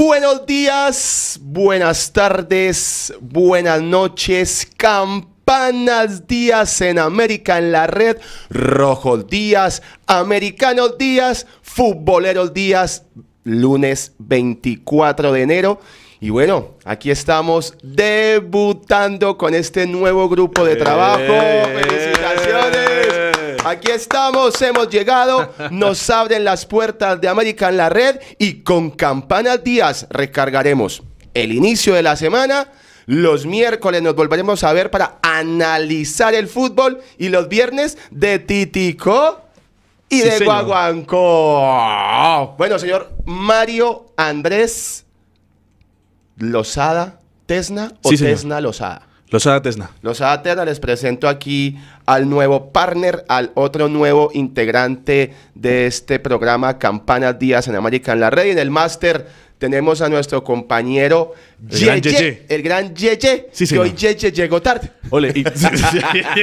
Buenos días, buenas tardes, buenas noches, campanas días en América en la red, rojos días, americanos días, futboleros días, lunes 24 de enero. Y bueno, aquí estamos debutando con este nuevo grupo de trabajo. ¡Felicitaciones! Aquí estamos, hemos llegado, nos abren las puertas de América en la red y con campanas Díaz recargaremos el inicio de la semana. Los miércoles nos volveremos a ver para analizar el fútbol y los viernes de Titico y de Bueno, señor Mario Andrés Lozada Tesna o Tesna Lozada. Los Tesna. Tesna, les presento aquí al nuevo partner, al otro nuevo integrante de este programa Campanas Días en América en la Red. Y en el máster tenemos a nuestro compañero el gran el gran Yeye, que hoy Yeye llegó tarde. Ole.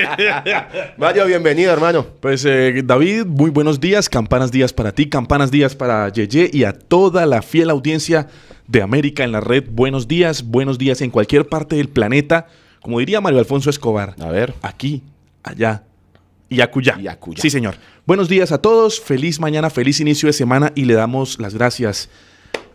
Mario, bienvenido, hermano. Pues eh, David, muy buenos días, Campanas Días para ti, Campanas Días para Yeye y a toda la fiel audiencia de América en la Red. Buenos días, buenos días en cualquier parte del planeta. Como diría Mario Alfonso Escobar. A ver. Aquí, allá y acullá. Sí, señor. Buenos días a todos. Feliz mañana, feliz inicio de semana y le damos las gracias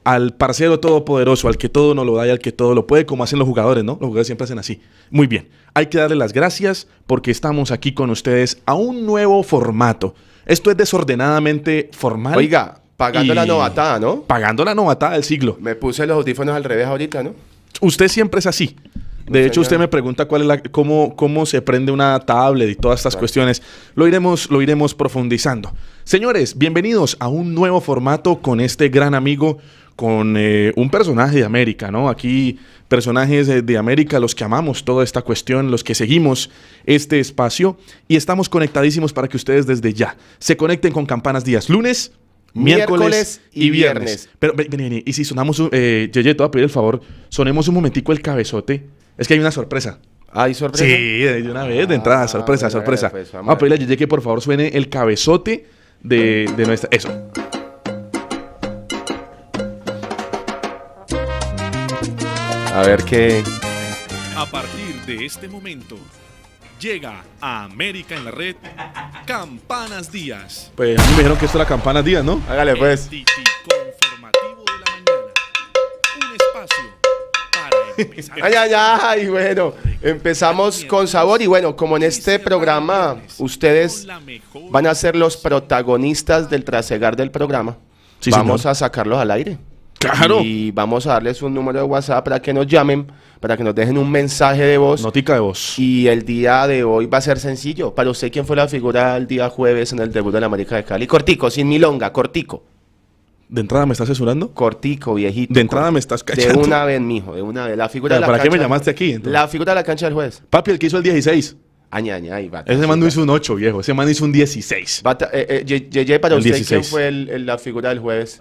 al parcero todopoderoso, al que todo nos lo da y al que todo lo puede, como hacen los jugadores, ¿no? Los jugadores siempre hacen así. Muy bien, hay que darle las gracias porque estamos aquí con ustedes a un nuevo formato. Esto es desordenadamente formal. Oiga, pagando la novatada, ¿no? Pagando la novatada del siglo. Me puse los audífonos al revés ahorita, ¿no? Usted siempre es así. De hecho, usted me pregunta cuál es la, cómo, cómo se prende una tablet y todas estas cuestiones. Lo iremos, lo iremos profundizando. Señores, bienvenidos a un nuevo formato con este gran amigo, con eh, un personaje de América, ¿no? Aquí personajes de, América, los que amamos toda esta cuestión, los que seguimos este espacio y estamos conectadísimos para que ustedes desde ya se conecten con Campanas Días Lunes, miércoles y viernes. Pero y si sonamos, un, eh, Yeye, te a pedir el favor, sonemos un momentico el cabezote. Es que hay una sorpresa. ¿Hay sorpresa? Sí, de una vez, de entrada, ah, sorpresa, sorpresa. Pues, a pedirle a Yeye que por favor suene el cabezote de, de nuestra... Eso. A ver qué... A partir de este momento, llega a América en la red Campanas Días. Pues me dijeron que esto era Campanas Díaz, ¿no? Hágale pues. Un espacio para ay, ay, ay, bueno. Empezamos con sabor y bueno, como en este programa ustedes van a ser los protagonistas del trasegar del programa, vamos a sacarlos al aire. Claro. Y vamos a darles un número de WhatsApp para que nos llamen, para que nos dejen un mensaje de voz. Notica de voz. Y el día de hoy va a ser sencillo. Para usted, ¿quién fue la figura el día jueves en el debut de la marica de Cali? Cortico, sin milonga, cortico. ¿De entrada me estás asesorando? Cortico, viejito. ¿De entrada me estás cachando? De una vez, mijo, de una vez. La figura ¿Para qué me llamaste aquí? Entonces? La figura de la cancha del juez. Papi, el que hizo el 16. añá ahí va. Ese man hizo un 8, viejo. Ese man hizo un 16. Eh, eh, para el usted, ¿quién fue la figura del jueves?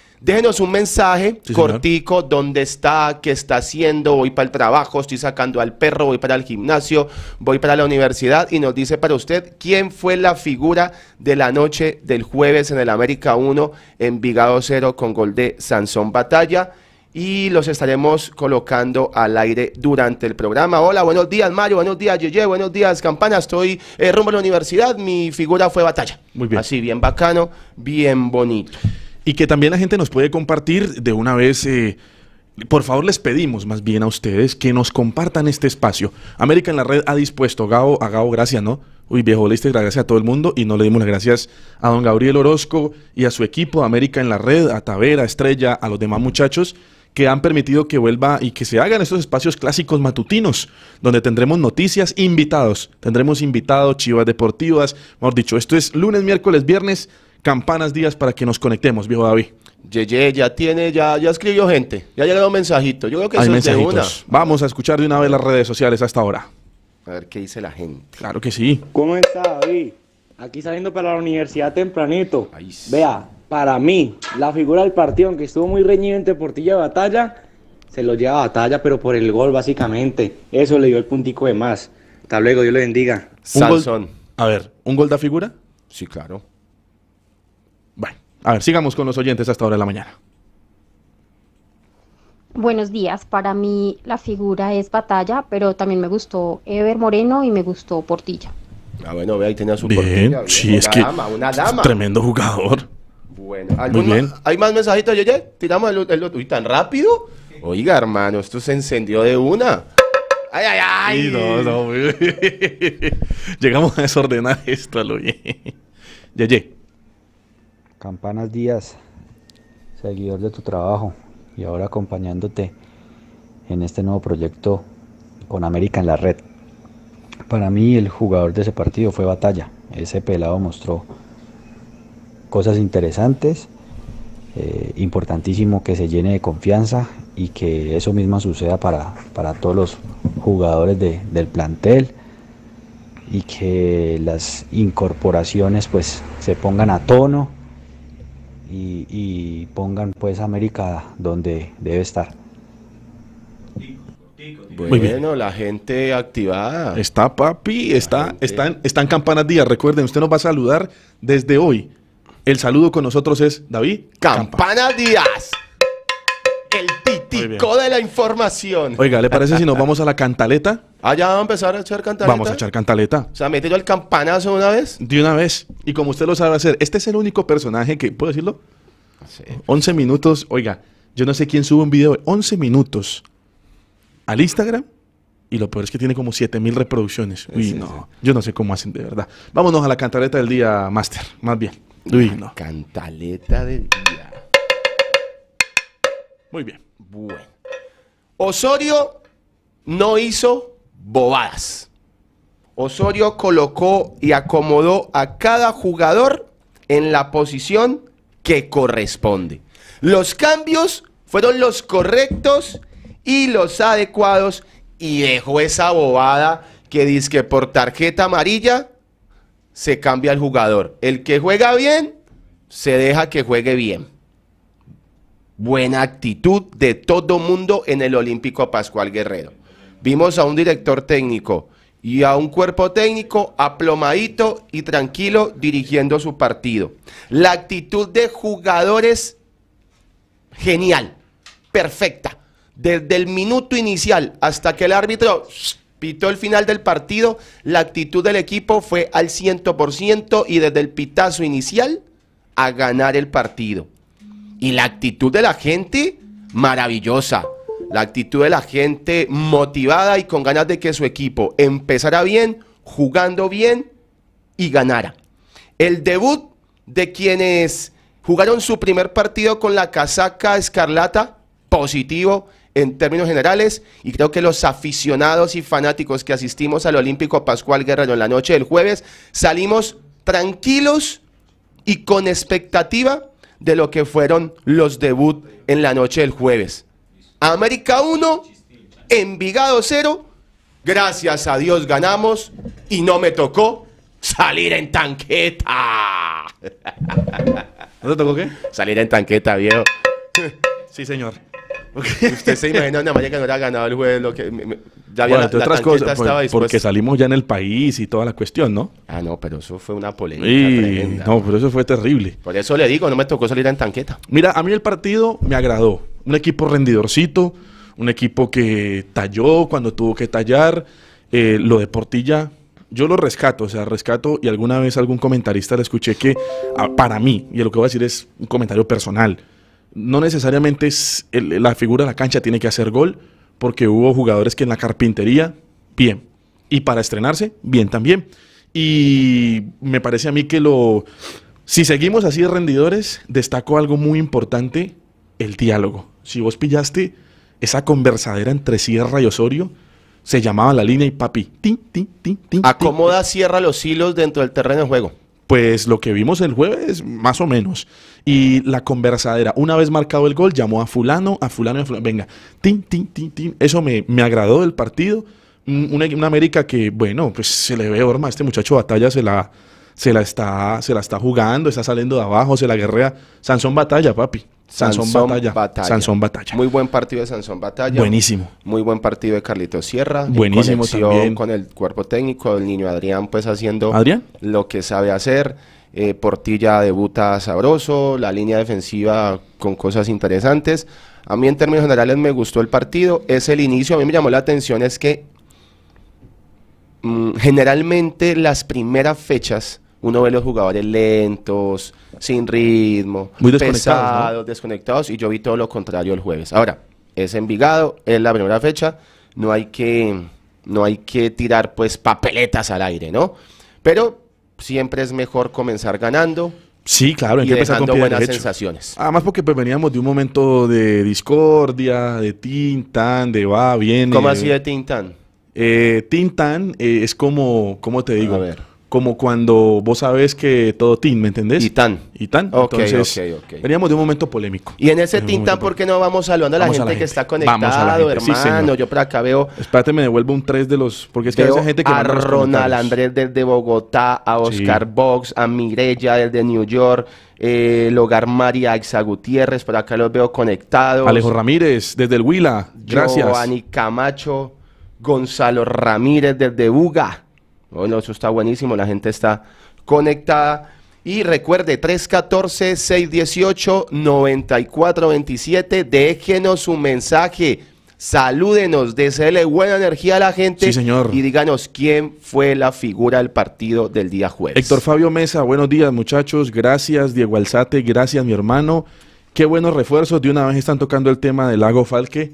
Déjenos un mensaje cortico, dónde está, qué está haciendo, voy para el trabajo, estoy sacando al perro, voy para el gimnasio, voy para la universidad y nos dice para usted quién fue la figura de la noche del jueves en el América 1, Vigado 0 con gol de Sansón Batalla y los estaremos colocando al aire durante el programa. Hola, buenos días Mario, buenos días Yeye, buenos días Campana, estoy eh, rumbo a la universidad, mi figura fue batalla. Muy bien. Así, bien bacano, bien bonito y que también la gente nos puede compartir de una vez. Eh, por favor, les pedimos más bien a ustedes que nos compartan este espacio. América en la Red ha dispuesto, Gao, a Gao, gracias, ¿no? Uy, viejo, le gracias a todo el mundo y no le dimos las gracias a don Gabriel Orozco y a su equipo, América en la Red, a Tavera, a Estrella, a los demás muchachos que han permitido que vuelva y que se hagan estos espacios clásicos matutinos, donde tendremos noticias, invitados, tendremos invitados, chivas deportivas, mejor dicho, esto es lunes, miércoles, viernes, Campanas días para que nos conectemos, viejo David. Ye, ya tiene, ya, ya escribió gente, ya llegaron mensajito. Yo creo que Vamos a escuchar de una vez las redes sociales hasta ahora. A ver qué dice la gente. Claro que sí. ¿Cómo está David? Aquí saliendo para la universidad tempranito. Vea, para mí, la figura del partido, aunque estuvo muy reñido por Portilla de Batalla, se lo lleva a Batalla, pero por el gol, básicamente. Eso le dio el puntico de más. Hasta luego, Dios le bendiga. Sansón. A ver, ¿un gol de figura? Sí, claro. A ver, sigamos con los oyentes hasta ahora de la mañana. Buenos días, para mí la figura es Batalla, pero también me gustó Ever Moreno y me gustó Portilla. Ah, bueno, ahí tenía su Portilla. Sí, es una dama, una dama. tremendo jugador. Bueno, ¿hay más mensajitos, Yeye? ¿Tiramos el, otro tan rápido? Oiga, hermano, esto se encendió de una. ¡Ay, ay, ay! Llegamos a desordenar esto, lo Yeye. Campanas Díaz, seguidor de tu trabajo y ahora acompañándote en este nuevo proyecto con América en la red. Para mí el jugador de ese partido fue Batalla. Ese pelado mostró cosas interesantes, eh, importantísimo que se llene de confianza y que eso mismo suceda para, todos los jugadores del plantel y que las incorporaciones pues se pongan a tono y, pongan pues América donde debe estar. Muy bueno, bien. la gente activada. Está papi, está, están, están campanas Díaz, Recuerden, usted nos va a saludar desde hoy. El saludo con nosotros es David Campanas Díaz de la información. Oiga, ¿le parece si nos vamos a la cantaleta? Ah, ya vamos a empezar a echar cantaleta. Vamos a echar cantaleta. O sea, mete yo el campanazo una vez. De una vez. Y como usted lo sabe hacer, este es el único personaje que, ¿puedo decirlo? Sí. 11 minutos, oiga, yo no sé quién sube un video de 11 minutos al Instagram y lo peor es que tiene como 7000 reproducciones. Uy, no, yo no sé cómo hacen de verdad. Vámonos a la cantaleta del día, Master, más bien. Uy, no. Cantaleta del día. Muy bien bueno. Osorio no hizo bobadas. Osorio colocó y acomodó a cada jugador en la posición que corresponde. Los cambios fueron los correctos y los adecuados y dejó esa bobada que dice que por tarjeta amarilla se cambia el jugador. El que juega bien, se deja que juegue bien buena actitud de todo mundo en el Olímpico Pascual Guerrero. Vimos a un director técnico y a un cuerpo técnico aplomadito y tranquilo dirigiendo su partido. La actitud de jugadores genial, perfecta. Desde el minuto inicial hasta que el árbitro pitó el final del partido, la actitud del equipo fue al 100% y desde el pitazo inicial a ganar el partido. Y la actitud de la gente, maravillosa. La actitud de la gente motivada y con ganas de que su equipo empezara bien, jugando bien y ganara. El debut de quienes jugaron su primer partido con la casaca escarlata, positivo en términos generales, y creo que los aficionados y fanáticos que asistimos al Olímpico Pascual Guerrero en la noche del jueves salimos tranquilos y con expectativa de lo que fueron los debut en la noche del jueves. América 1, Envigado 0. Gracias a Dios ganamos y no me tocó salir en tanqueta. ¿No te tocó qué? Salir en tanqueta, viejo. Sí, señor. Usted se imagina una mañana que no ha ganado el juego. que, ya había porque salimos ya en el país y toda la cuestión, ¿no? Ah, no, pero eso fue una polémica. No, pero eso fue terrible. Por eso le digo, no me tocó salir en tanqueta. Mira, a mí el partido me agradó. Un equipo rendidorcito, un equipo que talló cuando tuvo que tallar. Eh, lo de Portilla, yo lo rescato, o sea, rescato y alguna vez algún comentarista le escuché que, para mí, y lo que voy a decir es un comentario personal, no necesariamente es la figura de la cancha tiene que hacer gol, porque hubo jugadores que en la carpintería, bien. Y para estrenarse, bien también. Y me parece a mí que lo... Si seguimos así de rendidores, destaco algo muy importante, el diálogo. Si vos pillaste esa conversadera entre Sierra y Osorio, se llamaba la línea y papi. Acomoda, Sierra los hilos dentro del terreno de juego. Pues lo que vimos el jueves, más o menos. Y la conversadera, una vez marcado el gol, llamó a fulano, a fulano, a fulano. Venga, tin, Eso me, agradó del partido. Una, América que, bueno, pues se le ve horma. Este muchacho Batalla se la, se, la está, jugando, está saliendo de abajo, se la guerrea. Sansón Batalla, papi. Sansón, Batalla. Sansón Batalla. Muy buen partido de Sansón Batalla. Buenísimo. Muy buen partido de Carlitos Sierra. Buenísimo también. Con el cuerpo técnico, el niño Adrián, pues haciendo ¿Adrián? lo que sabe hacer portilla eh, Portilla debuta sabroso, la línea defensiva con cosas interesantes. A mí en términos generales me gustó el partido, es el inicio, a mí me llamó la atención es que mm, generalmente las primeras fechas uno ve los jugadores lentos, sin ritmo, Muy desconectados, pesados, desconectados y yo vi todo lo contrario el jueves. Ahora, es Envigado, es la primera fecha, no hay que no hay que tirar pues papeletas al aire, ¿no? Pero siempre es mejor comenzar ganando. Sí, claro, hay empezar con buenas sensaciones. Además porque pues, veníamos de un momento de discordia, de tintan, de va, viene. ¿Cómo así de tintan? Eh, eh es como, ¿cómo te digo? A ver como cuando vos sabes que todo tin, ¿me entendés? Y tan. Y tan. Ok, Entonces, Veníamos de un momento polémico. Y en ese tin tan, ¿por qué no vamos saludando a la, gente, la que está conectado, hermano? yo por acá veo... Espérate, me devuelvo un tres de los... Porque es que hay esa gente que... A Ronald Andrés desde Bogotá, a Oscar Box, a Mireya desde New York, eh, el hogar María Aixa Gutiérrez, por acá los veo conectados. Alejo Ramírez desde el Huila, gracias. Y Camacho, Gonzalo Ramírez desde Buga. Bueno, oh, eso está buenísimo, la gente está conectada. Y recuerde, 314-618-9427. Déjenos un mensaje. Salúdenos, deseele buena energía a la gente. señor. Y díganos quién fue la figura del partido del día jueves. Héctor Fabio Mesa, buenos días, muchachos. Gracias, Diego Alzate. Gracias, mi hermano. Qué buenos refuerzos. De una vez están tocando el tema del Lago Falque.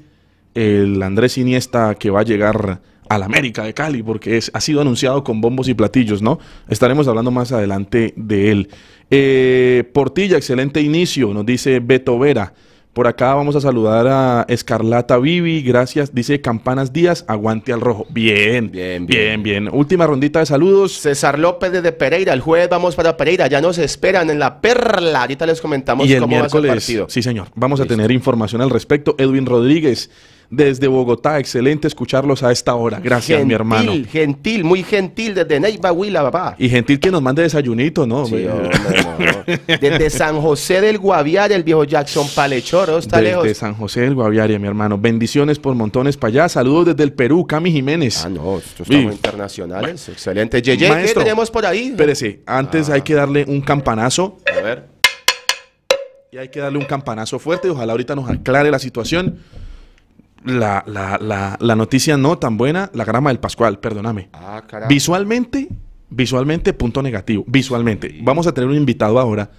El Andrés Iniesta que va a llegar al América de Cali, porque es, ha sido anunciado con bombos y platillos, ¿no? Estaremos hablando más adelante de él. Eh, Portilla, excelente inicio, nos dice Beto Vera. Por acá vamos a saludar a Escarlata Vivi, gracias. Dice Campanas Díaz, aguante al rojo. Bien, bien, bien, bien. Última rondita de saludos. César López de Pereira, el jueves vamos para Pereira, ya nos esperan en la perla. Ahorita les comentamos el cómo miércoles, va partido. Sí, señor. Vamos a tener información al respecto. Edwin Rodríguez desde Bogotá. Excelente escucharlos a esta hora. Gracias, mi hermano. Gentil, muy gentil desde Neiva Huila, papá. Y gentil que nos mande desayunito, ¿no? desde San José del Guaviare, el viejo Jackson Palechoros. está desde San José del Guaviare, mi hermano. Bendiciones por montones para allá. Saludos desde el Perú, Cami Jiménez. Ah, no, estos estamos internacionales. Excelente. ¿qué tenemos por ahí? Espérese, antes ah. hay que darle un campanazo. A ver. Y hay que darle un campanazo fuerte ojalá ahorita nos aclare la situación la, la, la, la, noticia no tan buena, la grama del Pascual, perdóname. Ah, Visualmente, visualmente, punto negativo. Visualmente. Vamos a tener un invitado ahora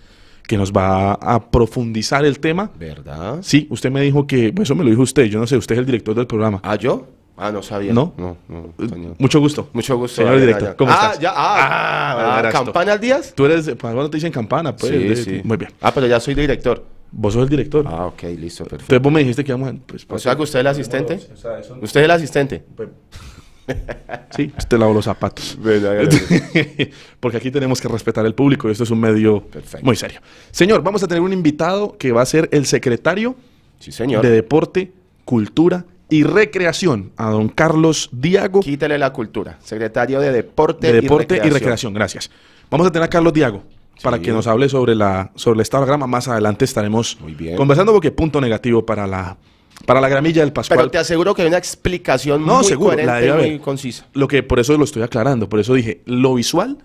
que nos va a profundizar el tema. ¿Verdad? Sí, usted me dijo que, pues, eso me lo dijo usted, yo no sé, usted es el director del programa. ¿Ah, yo? Ah, no sabía. No, no, no. Eh, mucho gusto. Mucho gusto. Señor director, ¿cómo ah, estás? Ya, ah, ah, ah, ah ¿Campana al Díaz? Tú eres, cuando pues, te dicen campana, pues. sí. Muy bien. Ah, pero ya soy director. Vos sos el director. Ah, ok, listo, perfecto. Entonces vos me dijiste que íbamos a... Pues, o sea, que usted es el asistente. Usted es el asistente. Pues, sí, usted lavo los zapatos. Porque aquí tenemos que respetar el público y esto es un medio muy serio. Señor, vamos a tener un invitado que va a ser el secretario sí, señor. de Deporte, Cultura y Recreación, a don Carlos Diago. Quítele la cultura, secretario de Deporte, Deporte y, Recreación. y Recreación. Gracias. Vamos a tener a Carlos Diago para que nos hable sobre la, sobre la grama, Más adelante estaremos conversando porque punto negativo para la, para la gramilla del Pascual. Pero te aseguro que hay una explicación muy coherente y muy concisa. Lo que por eso lo estoy aclarando, por eso dije, lo visual,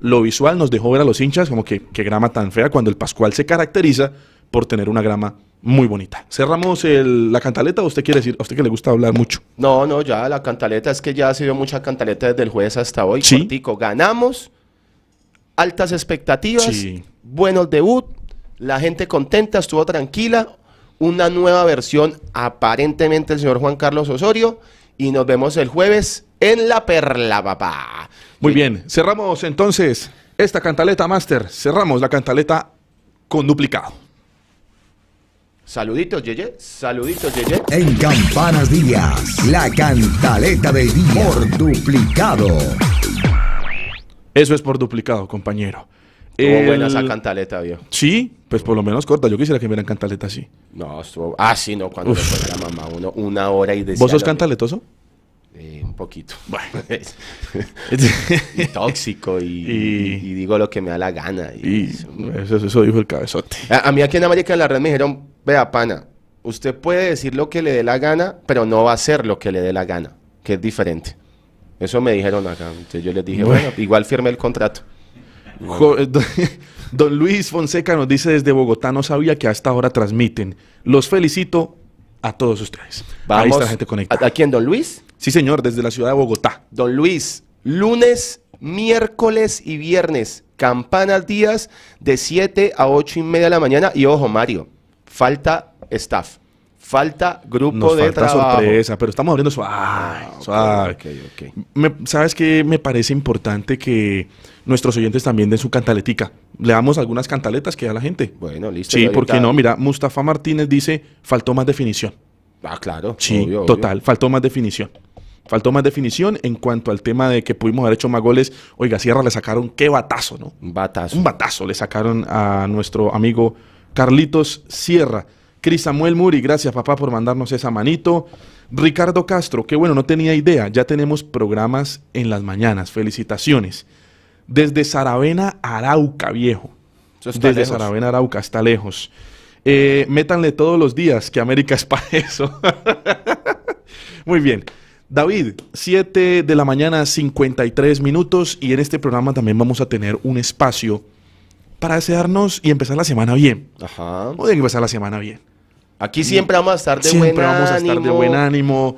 lo visual nos dejó ver a los hinchas como que, qué grama tan fea cuando el Pascual se caracteriza por tener una grama muy bonita. ¿Cerramos la cantaleta o usted quiere decir, a usted que le gusta hablar mucho? No, no, ya la cantaleta es que ya ha sido mucha cantaleta desde el jueves hasta hoy. Sí. ganamos altas expectativas, buenos debut, la gente contenta, estuvo tranquila, una nueva versión aparentemente el señor Juan Carlos Osorio y nos vemos el jueves en La Perla, papá. Muy bien, cerramos entonces esta cantaleta master, cerramos la cantaleta con duplicado. Saluditos, Yeye. Saluditos, Yeye. En Campanas Díaz, la cantaleta de día por duplicado. Eso es por duplicado, compañero. buena esa cantaleta, vio. Sí, pues por lo menos corta. Yo quisiera que me dieran cantaleta así. No, estuvo. Ah, sí, no, cuando fue la mamá uno, una hora y de. ¿Vos sos cantaletoso? Eh, un poquito. Bueno. y tóxico y, digo lo que me da la gana. Y, eso, dijo el cabezote. A, mí aquí en América de la Red me dijeron, vea, pana, usted puede decir lo que le dé la gana, pero no va a hacer lo que le dé la gana, que es diferente. Eso me dijeron acá. yo les dije, bueno, igual firmé el contrato. Eh, don Luis Fonseca nos dice desde Bogotá, no sabía que hasta ahora transmiten. Los felicito a todos ustedes. Vamos Ahí está la gente conectada. ¿A, ¿A quién, Don Luis? Sí, señor, desde la ciudad de Bogotá. Don Luis, lunes, miércoles y viernes, campanas días de 7 a 8 y media de la mañana. Y ojo, Mario, falta staff. Falta grupo de falta sorpresa, pero estamos abriendo suave. Ah, suave. ¿Sabes qué? Me parece importante que nuestros oyentes también den su cantaletica. Le damos algunas cantaletas que da la gente. Bueno, listo. Sí, porque no, mira, Mustafa Martínez dice, faltó más definición. Ah, claro. Sí, total, faltó más definición. Faltó más definición en cuanto al tema de que pudimos haber hecho más goles. Oiga, Sierra le sacaron qué batazo, ¿no? Un batazo. Un batazo le sacaron a nuestro amigo Carlitos Sierra. Cris Samuel Muri, gracias papá por mandarnos esa manito. Ricardo Castro, qué bueno, no tenía idea, ya tenemos programas en las mañanas, felicitaciones. Desde Saravena, Arauca, viejo. Desde lejos. Saravena, Arauca, está lejos. Eh, métanle todos los días que América es para eso. Muy bien. David, 7 de la mañana, 53 minutos, y en este programa también vamos a tener un espacio para desearnos y empezar la semana bien. Ajá. O de empezar la semana bien. Aquí siempre vamos a estar de siempre buen vamos a estar de buen ánimo.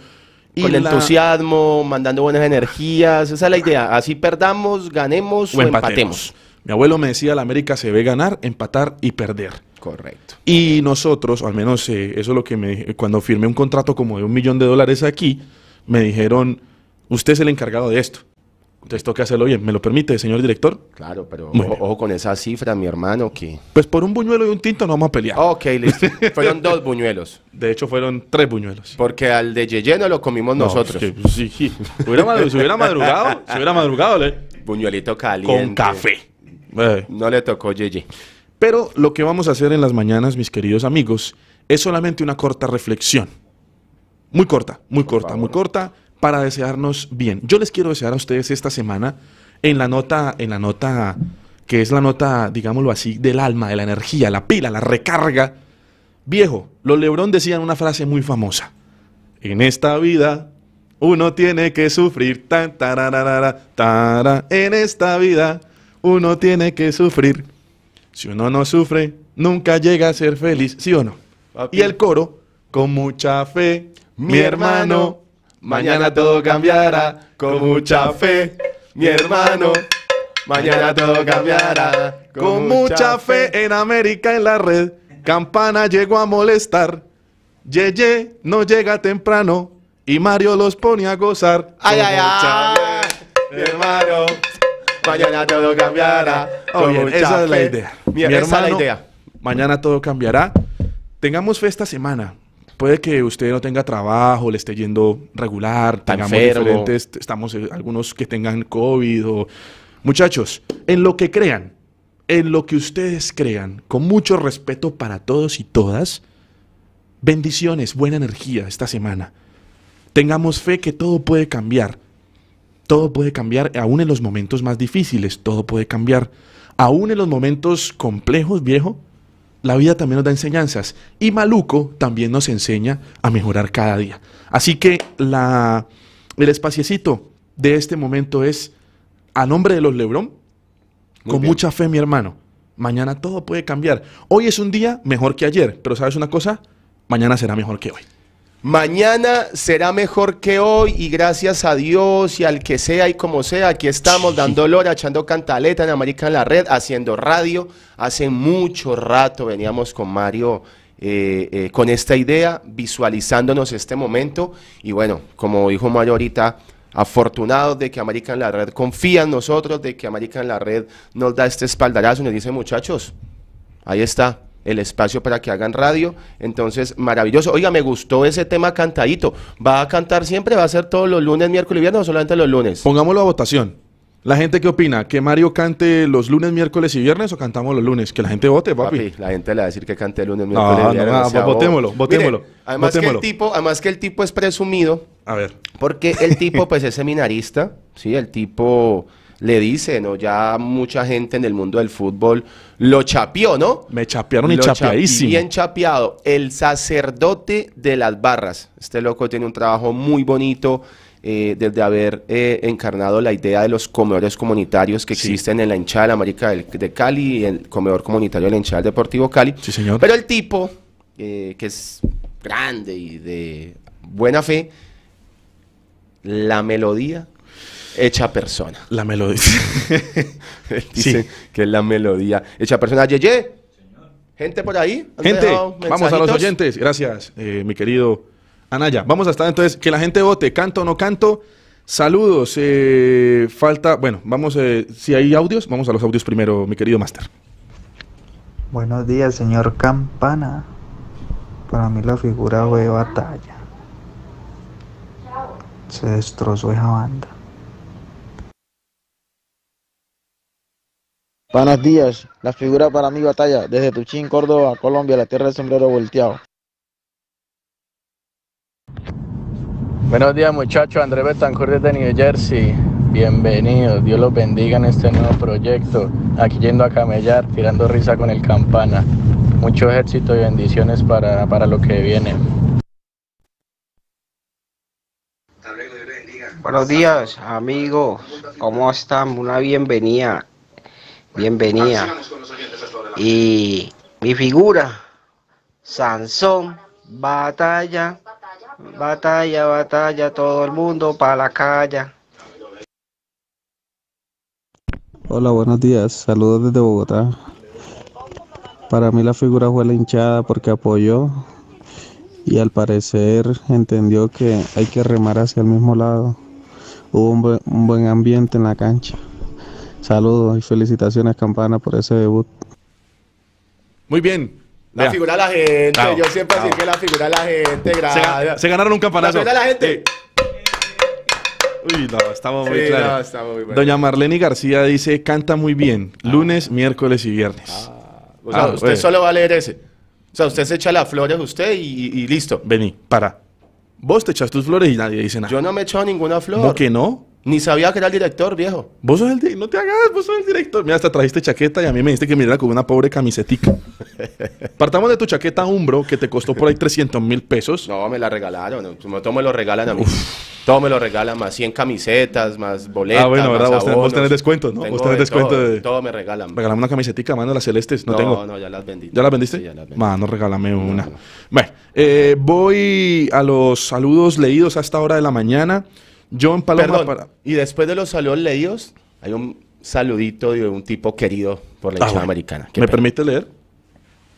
Y con el entusiasmo, mandando buenas energías. Esa es la idea. Así perdamos, ganemos o, empatemos. Mi abuelo me decía, la América se ve ganar, empatar y perder. Correcto. Y nosotros, al menos eh, eso es lo que me... Cuando firmé un contrato como de un millón de dólares aquí, me dijeron, usted es el encargado de esto. Entonces toca hacerlo bien. ¿Me lo permite, señor director? Claro, pero ojo, con esa cifra, mi hermano, que... Pues por un buñuelo y un tinto no vamos a pelear. Ok, listo. fueron dos buñuelos. De hecho, fueron tres buñuelos. Porque al de no lo comimos no, nosotros. sí, sí. Hubiera madrugado, si hubiera madrugado, si hubiera madrugado, le... Buñuelito caliente. Con café. Eh. No le tocó Yeye. Pero lo que vamos a hacer en las mañanas, mis queridos amigos, es solamente una corta reflexión. Muy corta, muy corta, muy corta para desearnos bien. Yo les quiero desear a ustedes esta semana en la nota, en la nota que es la nota, digámoslo así, del alma, de la energía, la pila, la recarga. Viejo, los Lebrón decían una frase muy famosa. En esta vida uno tiene que sufrir tan En esta vida uno tiene que sufrir. Si uno no sufre, nunca llega a ser feliz, ¿sí o no? Y el coro, con mucha fe, mi, hermano Mañana todo cambiará con mucha fe, mi hermano. Mañana todo cambiará con mucha fe en América en la red. Campana llegó a molestar. Yeye no llega temprano y Mario los pone a gozar. Ay, ay, ay. Mi hermano, mañana todo cambiará. con mucha esa es la idea. Mi, la idea. Mañana todo cambiará. Tengamos fe esta semana puede que usted no tenga trabajo, le esté yendo regular, Tan tengamos diferentes, estamos eh, algunos que tengan COVID o... Muchachos, en lo que crean, en lo que ustedes crean, con mucho respeto para todos y todas, bendiciones, buena energía esta semana. Tengamos fe que todo puede cambiar. Todo puede cambiar, aún en los momentos más difíciles, todo puede cambiar. Aún en los momentos complejos, viejo, la vida también nos da enseñanzas y Maluco también nos enseña a mejorar cada día. Así que la, el espaciecito de este momento es a nombre de los Lebrón, con mucha fe, mi hermano. Mañana todo puede cambiar. Hoy es un día mejor que ayer, pero ¿sabes una cosa? Mañana será mejor que hoy. Mañana será mejor que hoy y gracias a Dios y al que sea y como sea, aquí estamos dando olor, echando cantaleta en América en la Red, haciendo radio. Hace mucho rato veníamos con Mario eh, eh, con esta idea, visualizándonos este momento. Y bueno, como dijo Mario ahorita, afortunados de que América en la Red confía en nosotros, de que América en la Red nos da este espaldarazo nos dice, muchachos, ahí está, el espacio para que hagan radio. Entonces, maravilloso. Oiga, me gustó ese tema cantadito. ¿Va a cantar siempre? ¿Va a ser todos los lunes, miércoles y viernes o solamente los lunes? Pongámoslo a votación. ¿La gente qué opina? ¿Que Mario cante los lunes, miércoles y viernes o cantamos los lunes? Que la gente vote, papi. la gente le va a decir que cante el lunes, miércoles y viernes. votémoslo, votémoslo. además, Que el tipo, además que el tipo es presumido. A ver. Porque el tipo, pues, es seminarista. Sí, el tipo le dice, ¿no? Ya mucha gente en el mundo del fútbol lo chapeó, ¿no? Me chapearon y chapeadísimo. Bien chapeado. El sacerdote de las barras. Este loco tiene un trabajo muy bonito. Eh, desde haber eh, encarnado la idea de los comedores comunitarios que existen en la hinchada de la América de Cali y el comedor comunitario de la hinchada del Deportivo Cali. Sí, señor. Pero el tipo, eh, que es grande y de buena fe, la melodía hecha persona. La melodía. dice que es la melodía hecha persona. Yeye, gente por ahí. Gente, vamos a los oyentes. Gracias, eh, mi querido Anaya. Vamos a estar entonces, que la gente vote, canto o no canto. Saludos, eh, falta, bueno, vamos, eh, si hay audios, vamos a los audios primero, mi querido Master. Buenos días, señor Campana. Para mí la figura fue batalla. Se destrozó esa banda. Buenos días, la figura para mi batalla, desde Tuchín, Córdoba, Colombia, la tierra del sombrero volteado. Buenos días muchachos, Andrés Betancourt desde New Jersey, bienvenidos, Dios los bendiga en este nuevo proyecto, aquí yendo a camellar, tirando risa con el campana. Mucho éxito y bendiciones para, para lo que viene. Buenos días amigos, ¿cómo están? Una bienvenida bienvenida. Y mi figura, Sansón, batalla, batalla, batalla, todo el mundo para la calle. Hola, buenos días, saludos desde Bogotá. Para mí la figura fue la hinchada porque apoyó y al parecer entendió que hay que remar hacia el mismo lado. Hubo un buen ambiente en la cancha. Saludos y felicitaciones, Campana, por ese debut. Muy bien. La figura de la gente. Yo siempre claro. que la figura de la gente. Gracias. Se, ganaron un campanazo. La figura la gente. Uy, no, estamos muy claros. Doña Marlene García dice, canta muy bien. Ah. Lunes, miércoles y viernes. Ah, ah, usted solo va a leer ese. O sea, usted se echa las flores usted y, listo. Vení, para. Vos te echas tus flores y nadie dice nada. Yo no me he echado ninguna flor. ¿No que no? Ni sabía que era el director, viejo. Vos sos el director. No te hagas, vos sos el director. Mira, hasta trajiste chaqueta y a mí me dijiste que mirara con una pobre camisetica. Partamos de tu chaqueta Umbro, que te costó por ahí 300 mil pesos. No, me la regalaron. Todo me lo regalan a mí. Todo me lo regalan, más 100 camisetas, más boletas. Ah, bueno, ¿verdad? vos, tenés, descuento, ¿no? vos tenés descuento todo, de. Todo me regalan. Regálame una camisetica, mano, las celestes. No, no tengo. No, no, ya las vendí. ¿Ya las vendiste? Sí, ya Mano, regálame una. Bueno, eh, voy a los saludos leídos a esta hora de la mañana. John Paloma. Y después de los saludos leídos, hay un saludito de un tipo querido por la ah, americana. ¿Me permite leer?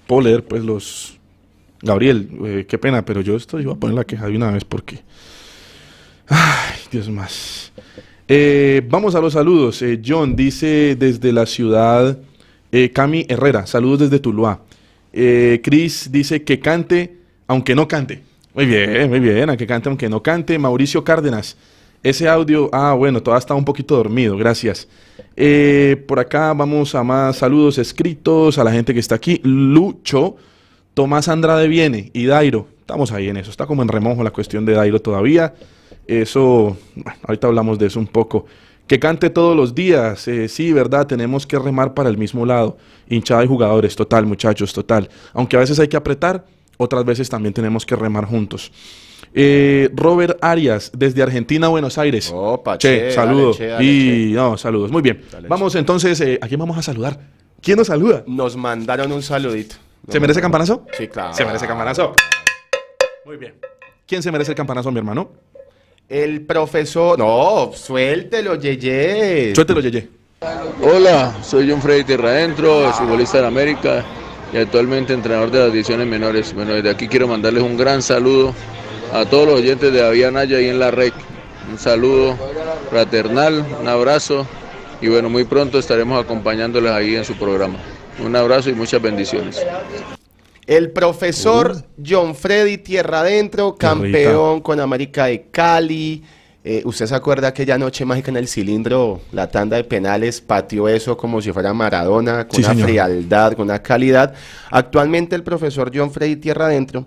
Puedo leer, pues, los. Gabriel, eh, qué pena, pero yo esto iba a poner la queja de una vez porque. Ay, Dios más. Eh, vamos a los saludos. Eh, John dice desde la ciudad. Cami Herrera, saludos desde Tuluá. Chris dice que cante, aunque no cante. Muy bien, muy bien, a que cante, aunque no cante. Mauricio Cárdenas. Ese audio, ah, bueno, todavía está un poquito dormido, gracias. Eh, por acá vamos a más saludos escritos a la gente que está aquí. Lucho, Tomás Andrade viene y Dairo. Estamos ahí en eso. Está como en remojo la cuestión de Dairo todavía. Eso, ahorita hablamos de eso un poco. Que cante todos los días. Eh, sí, verdad, tenemos que remar para el mismo lado. Hinchada y jugadores, total, muchachos, total. Aunque a veces hay que apretar, otras veces también tenemos que remar juntos. Eh, Robert Arias, desde Argentina, Buenos Aires. Opa, che, che saludos. Y no, saludos. Muy bien. vamos entonces, eh, ¿a quién vamos a saludar? ¿Quién nos saluda? Nos mandaron un saludito. ¿Se merece campanazo? Sí, claro. Se merece campanazo. Muy bien. ¿Quién se merece el campanazo, mi hermano? El profesor. No, suéltelo, Yeye. Suéltelo, Yeye. Hola, soy John Freddy Terradentro, futbolista de América y actualmente entrenador de las divisiones menores. Bueno, desde aquí quiero mandarles un gran saludo a todos los oyentes de Avianaya y en la REC. Un saludo fraternal, un abrazo y bueno, muy pronto estaremos acompañándoles ahí en su programa. Un abrazo y muchas bendiciones. El profesor John Freddy Tierra Adentro, campeón con América de Cali. Eh, ¿Usted se acuerda aquella noche mágica en el cilindro? La tanda de penales pateó eso como si fuera Maradona, con una frialdad, con una calidad. Actualmente el profesor John Freddy Tierra Adentro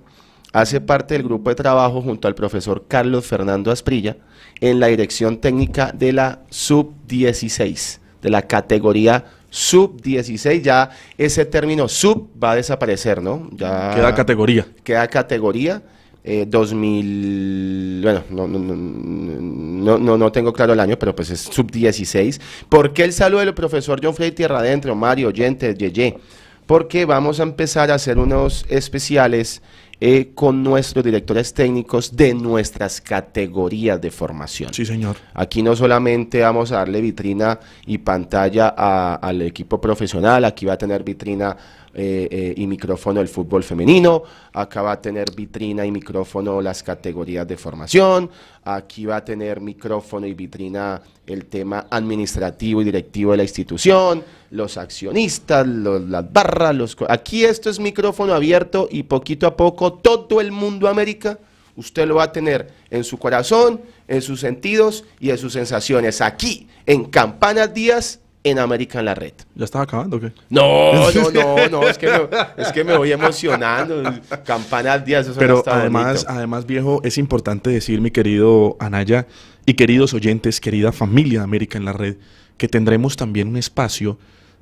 hace parte del grupo de trabajo junto al profesor Carlos Fernando Asprilla en la dirección técnica de la sub-16, de la categoría sub-16. Ya ese término sub va a desaparecer, ¿no? Ya queda categoría. Queda categoría. 2000, eh, bueno, no no, no, no, no, tengo claro el año, pero pues es sub-16. ¿Por qué el saludo del profesor John Freddy Tierra Adentro, Mario, Oyentes, Yeye? Porque vamos a empezar a hacer unos especiales eh, con nuestros directores técnicos de nuestras categorías de formación. Sí, señor. Aquí no solamente vamos a darle vitrina y pantalla al equipo profesional, aquí va a tener vitrina eh, eh, y micrófono el fútbol femenino, acá va a tener vitrina y micrófono las categorías de formación, aquí va a tener micrófono y vitrina el tema administrativo y directivo de la institución, los accionistas, las barras, los... Aquí esto es micrófono abierto y poquito a poco todo el mundo América usted lo va a tener en su corazón, en sus sentidos y en sus sensaciones. Aquí, en Campanas Díaz, en América en la red. ¿Ya estaba acabando o qué? No, no, no, es que me, voy emocionando. Campanas día, eso Pero no además, además, viejo, es importante decir, mi querido Anaya y queridos oyentes, querida familia de América en la red, que tendremos también un espacio.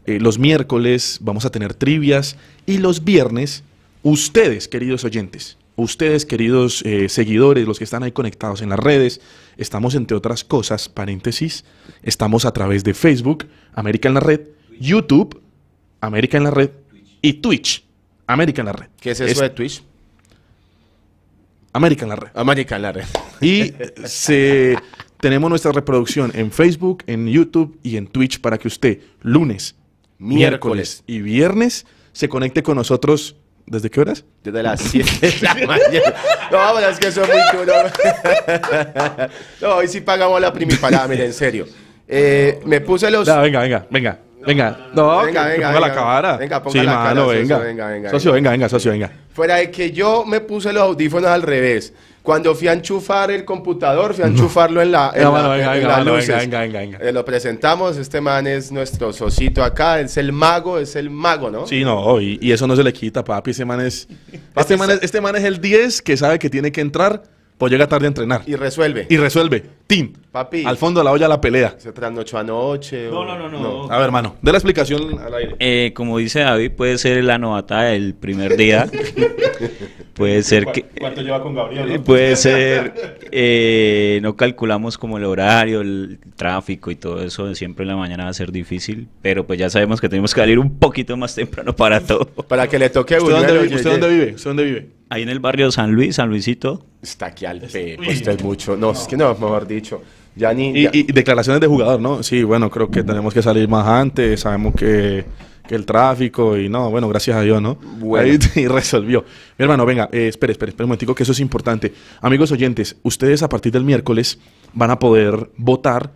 Eh, los miércoles vamos a tener trivias y los viernes, ustedes, queridos oyentes, Ustedes, queridos eh, seguidores, los que están ahí conectados en las redes, estamos entre otras cosas, paréntesis, estamos a través de Facebook, América en la Red, YouTube, América en la Red y Twitch, América en la Red. ¿Qué es eso de Twitch? América en la Red. América en la Red. Y se, tenemos nuestra reproducción en Facebook, en YouTube y en Twitch para que usted lunes, miércoles y viernes se conecte con nosotros ¿Desde qué horas? Desde las 7 de la mañana. No, es que eso es muy duro. No, hoy sí pagamos la primipalada, mire, en serio. Eh, me puse los. venga, venga, venga. Venga, no, venga, venga, ponga la cara. Venga, ponga la cámara. venga. venga, venga, venga, socio, venga, venga, socio, venga. Fuera de que yo me puse los audífonos al revés. Cuando fui a enchufar el computador, fui a enchufarlo en la, en venga, lo presentamos, este man es nuestro socito acá, es el mago, es el mago, ¿no? Sí, no, y, eso no se le quita, papi, ese Este man es, este man es el 10 que sabe que tiene que entrar pues llega tarde a entrenar. Y resuelve. Y resuelve. Tim. Papi. Al fondo de la olla la pelea. Se trasnochó anoche. No, no, no, no, A ver, hermano, De la explicación al aire. Eh, como dice David, puede ser la novata del primer día. puede ser que. ¿Cuánto lleva con Gabriel? Puede ser. Eh, no calculamos como el horario, el tráfico y todo eso. Siempre en la mañana va a ser difícil. Pero pues ya sabemos que tenemos que salir un poquito más temprano para todo. Para que le toque a ¿Usted, dónde, ¿usted dónde vive? ¿Usted dónde vive? Ahí en el barrio de San Luis, San Luisito. Está aquí al pe. usted mucho. No, es que no, mejor dicho. Ya y, declaraciones de jugador, ¿no? Sí, bueno, creo que tenemos que salir más antes, sabemos que, el tráfico y no, bueno, gracias a Dios, ¿no? y resolvió. Mi hermano, venga, eh, espere, espere, espere un momentico, que eso es importante. Amigos oyentes, ustedes a partir del miércoles van a poder votar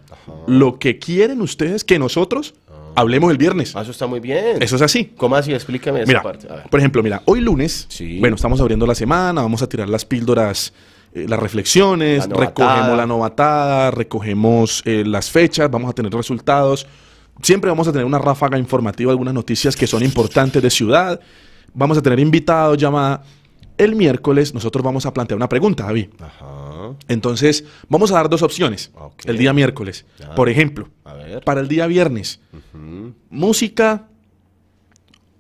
lo que quieren ustedes que nosotros Hablemos el viernes. Ah, eso está muy bien. Eso es así. ¿Cómo así? Explícame esa parte. Por ejemplo, mira, hoy lunes, bueno, estamos abriendo la semana, vamos a tirar las píldoras, eh, las reflexiones, recogemos la novatada, recogemos eh, las fechas, vamos a tener resultados. Siempre vamos a tener una ráfaga informativa, algunas noticias que son importantes de ciudad. Vamos a tener invitados, llamada. El miércoles nosotros vamos a plantear una pregunta, Javi. Ajá. Entonces, vamos a dar dos opciones el día miércoles, por ejemplo. Para el día viernes, música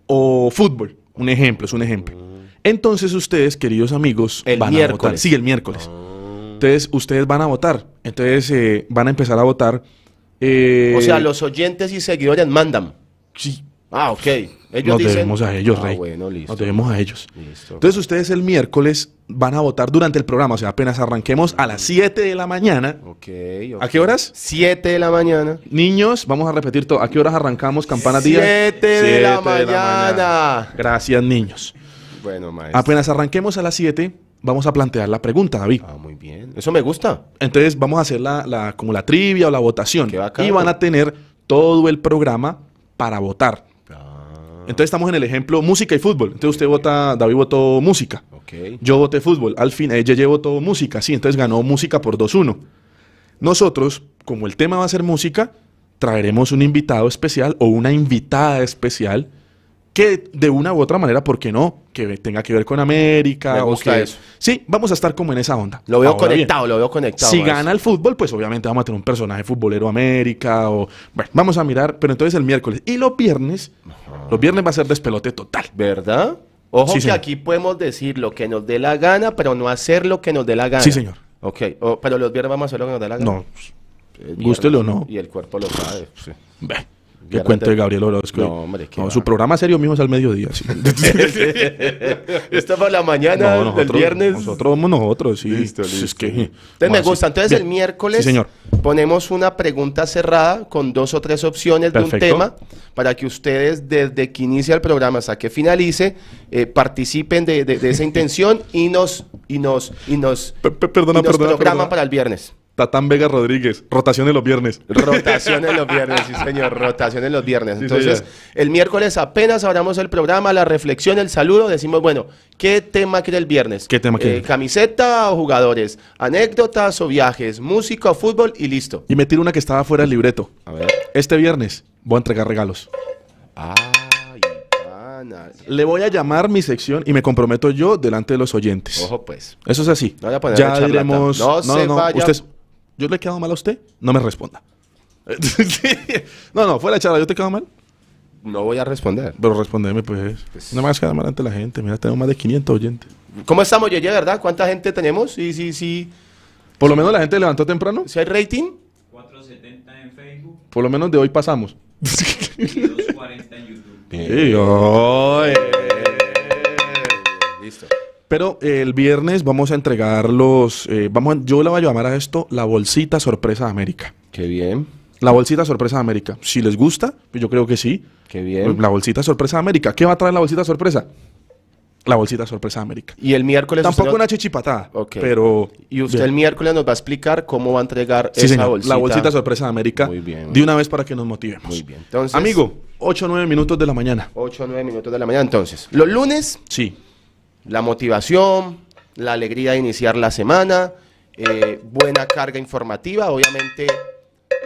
o fútbol. Un ejemplo, es un ejemplo. Mm. Entonces ustedes, queridos amigos, el van a votar. Sí, el miércoles. Ah. Entonces ustedes van a votar. Entonces eh, van a empezar a votar. Eh, o sea, los oyentes y seguidores mandan. Sí, Ah, ok. Ellos nos debemos a ellos, ah, Rey. Nos debemos a ellos. Entonces ustedes el miércoles van a votar durante el programa, o sea, apenas arranquemos a las 7 de la mañana. ok. ¿A qué horas? 7 de la mañana. Niños, vamos a repetir todo. ¿A qué horas arrancamos? Campana día? 7 de, la mañana. Gracias, niños. Bueno, maestro. Apenas arranquemos a las 7, vamos a plantear la pregunta, David. Ah, muy bien. Eso me gusta. Entonces vamos a hacer la, como la trivia o la votación. y van a tener todo el programa para votar. Entonces estamos en el ejemplo música y fútbol. Entonces usted vota, David votó música. Yo voté fútbol. Al fin, llevó eh, votó música. Sí, entonces ganó música por 2-1. Nosotros, como el tema va a ser música, traeremos un invitado especial o una invitada especial que de una u otra manera, ¿por qué no? Que tenga que ver con América. o que, eso. Sí, vamos a estar como en esa onda. Lo veo conectado, lo veo conectado. Si gana el fútbol, pues obviamente vamos a tener un personaje futbolero América o... Bueno, vamos a mirar, pero entonces el miércoles. Y los viernes, los viernes va a ser despelote total. ¿Verdad? Ojo que aquí podemos decir lo que nos dé la gana, pero no hacer lo que nos dé la gana. Sí, señor. Ok, pero los viernes vamos a hacer lo que nos dé la gana. No, gústelo o no. Y el cuerpo lo sabe. Sí que cuente cuento Gabriel Orozco. No, hombre, su programa serio mismo es al mediodía. Estaba la mañana del viernes. Nosotros somos nosotros, sí. Pues Entonces me gusta. Entonces el miércoles ponemos una pregunta cerrada con dos o tres opciones de un tema para que ustedes desde que inicia el programa hasta que finalice eh, participen de, esa intención y nos y nos y nos, perdona, perdona, para el viernes. Tatán Vega Rodríguez, rotación en los viernes. Rotación en los viernes, sí señor, rotación en los viernes. Entonces, el miércoles apenas abramos el programa, la reflexión, el saludo, decimos, bueno, ¿qué tema quiere el viernes? ¿Qué tema quiere? Eh, ¿Camiseta o jugadores? ¿Anécdotas o viajes? ¿Música o fútbol? Y listo. Y me tiro una que estaba fuera del libreto. A ver. Este viernes voy a entregar regalos. Ah. Le voy a llamar mi sección y me comprometo yo delante de los oyentes. Ojo, pues. Eso es así. No ya diremos. No, no, se Vaya. ¿Yo le he quedado mal a usted? No me responda. no, no, fue la charla, ¿yo te he quedado mal? No voy a responder. Pero respondeme, pues. pues... No me hagas quedar mal ante la gente. Mira, tenemos más de 500 oyentes. ¿Cómo estamos, Yeye, verdad? ¿Cuánta gente tenemos? Sí, sí, sí. ¿Por lo menos la gente levantó temprano? ¿Si hay rating? 470 en Facebook. Por lo menos de hoy pasamos. 240 en YouTube. oh, pero eh, el viernes vamos a entregar los. Eh, vamos yo le voy a llamar a esto la bolsita sorpresa de América. Qué bien. La bolsita sorpresa de América. Si les gusta, yo creo que sí. Qué bien. La bolsita sorpresa de América. ¿Qué va a traer la bolsita sorpresa? La bolsita sorpresa de América. Y el miércoles. Tampoco una chichipatada. Ok. Pero. Y usted el miércoles nos va a explicar cómo va a entregar esa bolsita. La bolsita sorpresa de América. Muy bien. De una vez para que nos motivemos. Muy bien. Entonces. Amigo, 8 o 9 minutos de la mañana. 8 o 9 minutos de la mañana. Entonces, los lunes. Sí la motivación, la alegría de iniciar la semana, eh, buena carga informativa, obviamente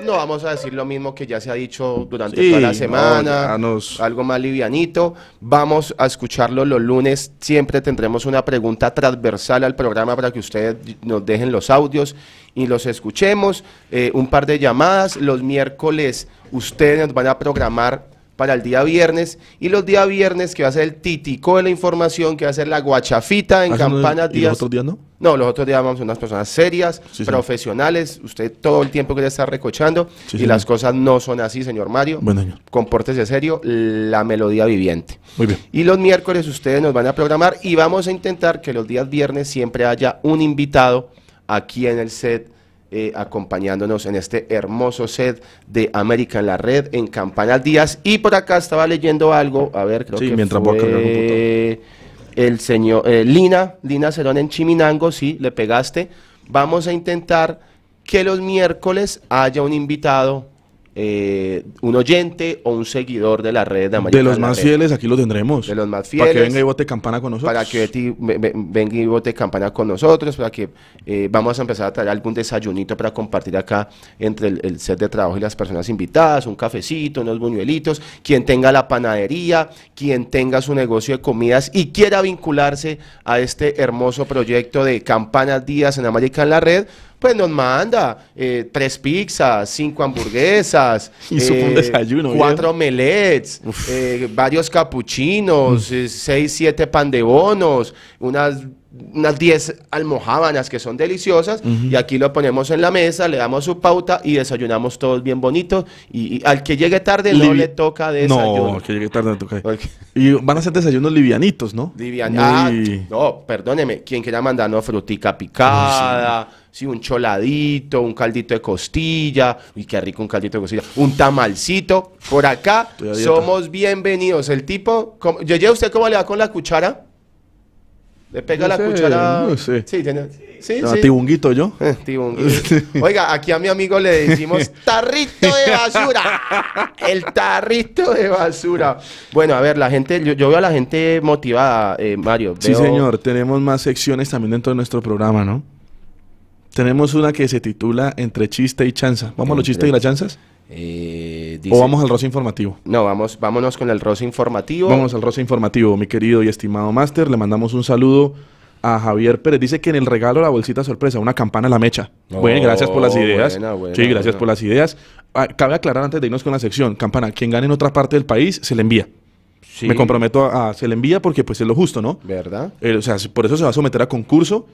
no vamos a decir lo mismo que ya se ha dicho durante toda la semana, algo más livianito. Vamos a escucharlo los lunes. Siempre tendremos una pregunta transversal al programa para que ustedes nos dejen los audios y los escuchemos. Eh, un par de llamadas. Los miércoles ustedes nos van a programar para el día viernes y los días viernes que va a ser el titico de la información, que va a ser la guachafita en campanas días. ¿Los otros días no? No, los otros días vamos a unas personas serias, profesionales, usted todo el tiempo que le está recochando y las cosas no son así, señor Mario. Bueno, año. Compórtese serio, la melodía viviente. Muy bien. Y los miércoles ustedes nos van a programar y vamos a intentar que los días viernes siempre haya un invitado aquí en el set eh, acompañándonos en este hermoso set de América en la Red en Campanas Díaz. Y por acá estaba leyendo algo, a ver, creo que mientras fue el señor eh, Lina, Lina Cerón en Chiminango, sí, le pegaste. Vamos a intentar que los miércoles haya un invitado eh, un oyente o un seguidor de la red de América. De los más fieles, aquí lo tendremos. De los más fieles. Para que venga y vote campana con nosotros. Para que venga y vote campana con nosotros, para que eh, vamos a empezar a traer algún desayunito para compartir acá entre el, set de trabajo y las personas invitadas, un cafecito, unos buñuelitos, quien tenga la panadería, quien tenga su negocio de comidas y quiera vincularse a este hermoso proyecto de Campanas Días en América en la Red, pues nos manda eh, tres pizzas, cinco hamburguesas, y eh, desayuno, cuatro melets, eh, varios capuchinos, mm. seis, siete pan de bonos, unas unas 10 almohábanas que son deliciosas y aquí lo ponemos en la mesa, le damos su pauta y desayunamos todos bien bonitos y, al que llegue tarde no le toca desayuno. No, que llegue tarde le toca. Y van a ser desayunos livianitos, ¿no? Livianitos. Ah, no, perdóneme, quien quiera mandarnos frutica picada, Sí, un choladito, un caldito de costilla, uy, qué rico un caldito de costilla, un tamalcito, por acá somos bienvenidos. El tipo, Yeye, ¿usted cómo le va con la cuchara? Le pega la cuchara. No Sí, tiene... sí, ah, sí. Tibunguito yo. tibunguito. Oiga, aquí a mi amigo le decimos tarrito de basura. El tarrito de basura. Bueno, a ver, la gente, yo, veo a la gente motivada, eh, Mario. Sí, señor, tenemos más secciones también dentro de nuestro programa, ¿no? Tenemos una que se titula Entre chiste y chanza. ¿Vamos a los chistes y las chanzas? Eh, ¿O vamos al roce informativo? No, vamos, vámonos con el roce informativo. Vamos al roce informativo, mi querido y estimado máster. Le mandamos un saludo a Javier Pérez. Dice que en el regalo la bolsita sorpresa, una campana a la mecha. bueno, gracias por las oh, ideas. sí, gracias por las ideas. Ah, cabe aclarar antes de irnos con la sección, campana, quien gane en otra parte del país se le envía. Me comprometo a, se le envía porque pues es lo justo, ¿no? ¿Verdad? Eh, o sea, por eso se va a someter a concurso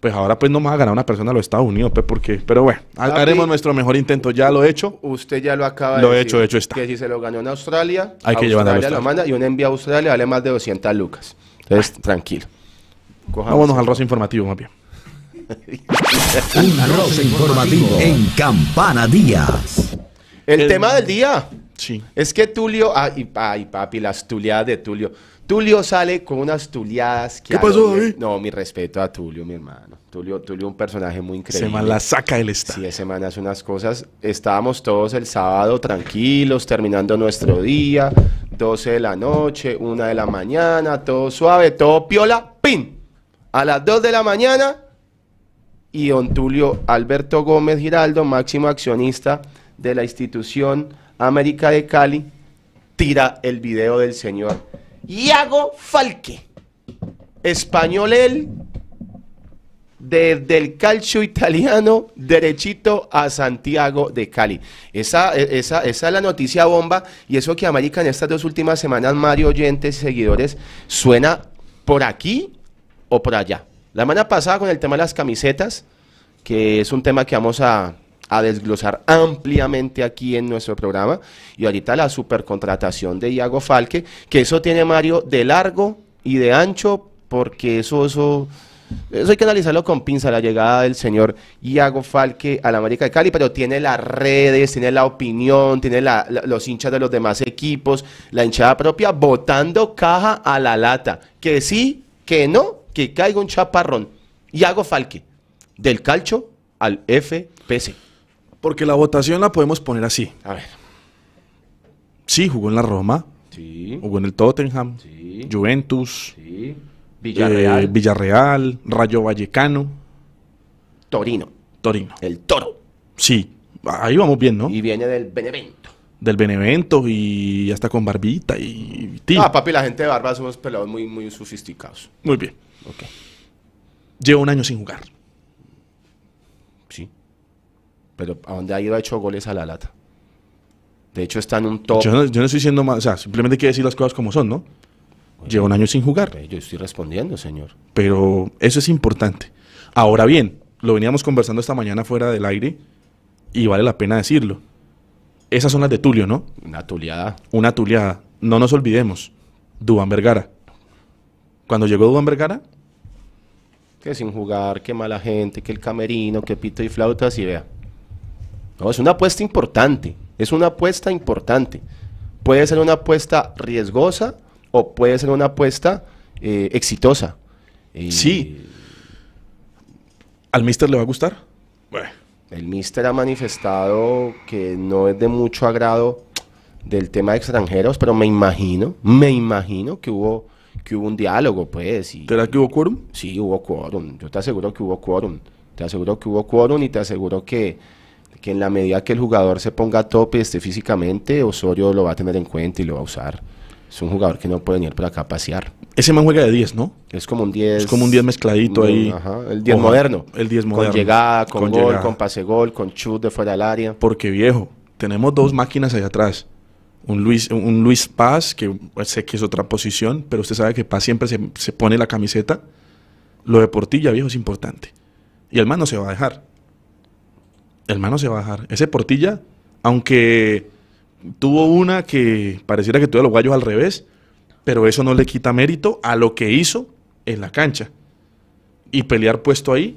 pues ahora pues no más a ganar una persona a los Estados Unidos, pues porque, pero bueno, haremos nuestro mejor intento, ya lo he hecho. Usted ya lo acaba de Lo he hecho, hecho está. Que si se lo ganó en Australia, hay que llevar a Australia. Lo manda y un envío a Australia vale más de 200 lucas. Entonces, tranquilo. Cojamos Vámonos al roce informativo más un roce informativo en Campana Díaz. El, tema del día. Sí. Es que Tulio, ay, papi, las tuliadas de Tulio. Tulio sale con unas tuliadas que... ¿Qué pasó, David? No, mi respeto a Tulio, mi hermano. Tulio, Tulio un personaje muy increíble. Semana la saca del estado. Sí, ese hace unas cosas. Estábamos todos el sábado tranquilos, terminando nuestro día, 12 de la noche, 1 de la mañana, todo suave, todo piola, ¡pin! A las 2 de la mañana y don Tulio Alberto Gómez Giraldo, máximo accionista de la institución América de Cali, tira el video del señor Iago Falque, español él, desde el calcio italiano, derechito a Santiago de Cali. Esa, e, esa, esa es la noticia bomba y eso que América en estas dos últimas semanas, Mario oyentes y seguidores, suena por aquí o por allá. La semana pasada con el tema de las camisetas, que es un tema que vamos a a desglosar ampliamente aquí en nuestro programa. Y ahorita la supercontratación de Iago Falque, que eso tiene Mario de largo y de ancho, porque eso, eso, eso hay que analizarlo con pinza, la llegada del señor Iago Falque a la América de Cali, pero tiene las redes, tiene la opinión, tiene los hinchas de los demás equipos, la hinchada propia, botando caja a la lata. Que sí, que no, que caiga un chaparrón. Iago Falque, del calcho al FPC. Porque la votación la podemos poner así. A ver. Sí, jugó en la Roma. Sí. Jugó en el Tottenham. Sí. Juventus. Sí. Villarreal. Eh, Villarreal. Rayo Vallecano. Torino. Torino. El Toro. Sí. Ahí vamos bien, ¿no? Y viene del Benevento. Del Benevento y hasta con barbita y, tío. Ah, papi, la gente de barba somos pelados muy, muy sofisticados. Muy bien. Ok. Lleva un año sin jugar pero a donde ha ido ha hecho goles a la lata. De hecho, está en un top. Yo no, estoy diciendo más, o sea, simplemente hay que decir las cosas como son, ¿no? Lleva un año sin jugar. Eh, yo estoy respondiendo, señor. Pero eso es importante. Ahora bien, lo veníamos conversando esta mañana fuera del aire y vale la pena decirlo. Esas son las de Tulio, ¿no? Una tuliada. Una tuliada. No nos olvidemos. Dubán Vergara. Cuando llegó Dubán Vergara. Que sin jugar, que mala gente, que el camerino, que pito y flautas y vea es una apuesta importante, es una apuesta importante. Puede ser una apuesta riesgosa o puede ser una apuesta eh, exitosa. sí. ¿Al míster le va a gustar? Bueno. El mister ha manifestado que no es de mucho agrado del tema de extranjeros, pero me imagino, me imagino que hubo que hubo un diálogo, pues. Y, ¿Será que hubo quórum? Sí, hubo quórum. Yo te aseguro que hubo quórum. Te aseguro que hubo quórum y te aseguro que que en la medida que el jugador se ponga a tope, esté físicamente, Osorio lo va a tener en cuenta y lo va a usar. Es un jugador que no puede ir por acá a pasear. Ese man juega de 10, ¿no? Es como un 10. Es como un 10 mezcladito ahí. el 10 moderno. El 10 moderno. Con llegada, con, gol, con pase gol, con chut de fuera del área. Porque viejo, tenemos dos máquinas allá atrás. Un Luis, un Paz, que pues, sé que es otra posición, pero usted sabe que Paz siempre se, se pone la camiseta. Lo de Portilla, viejo, es importante. Y el man no se va a dejar el se va a bajar. Ese Portilla, aunque tuvo una que pareciera que tuvo los guayos al revés, pero eso no le quita mérito a lo que hizo en la cancha. Y pelear puesto ahí.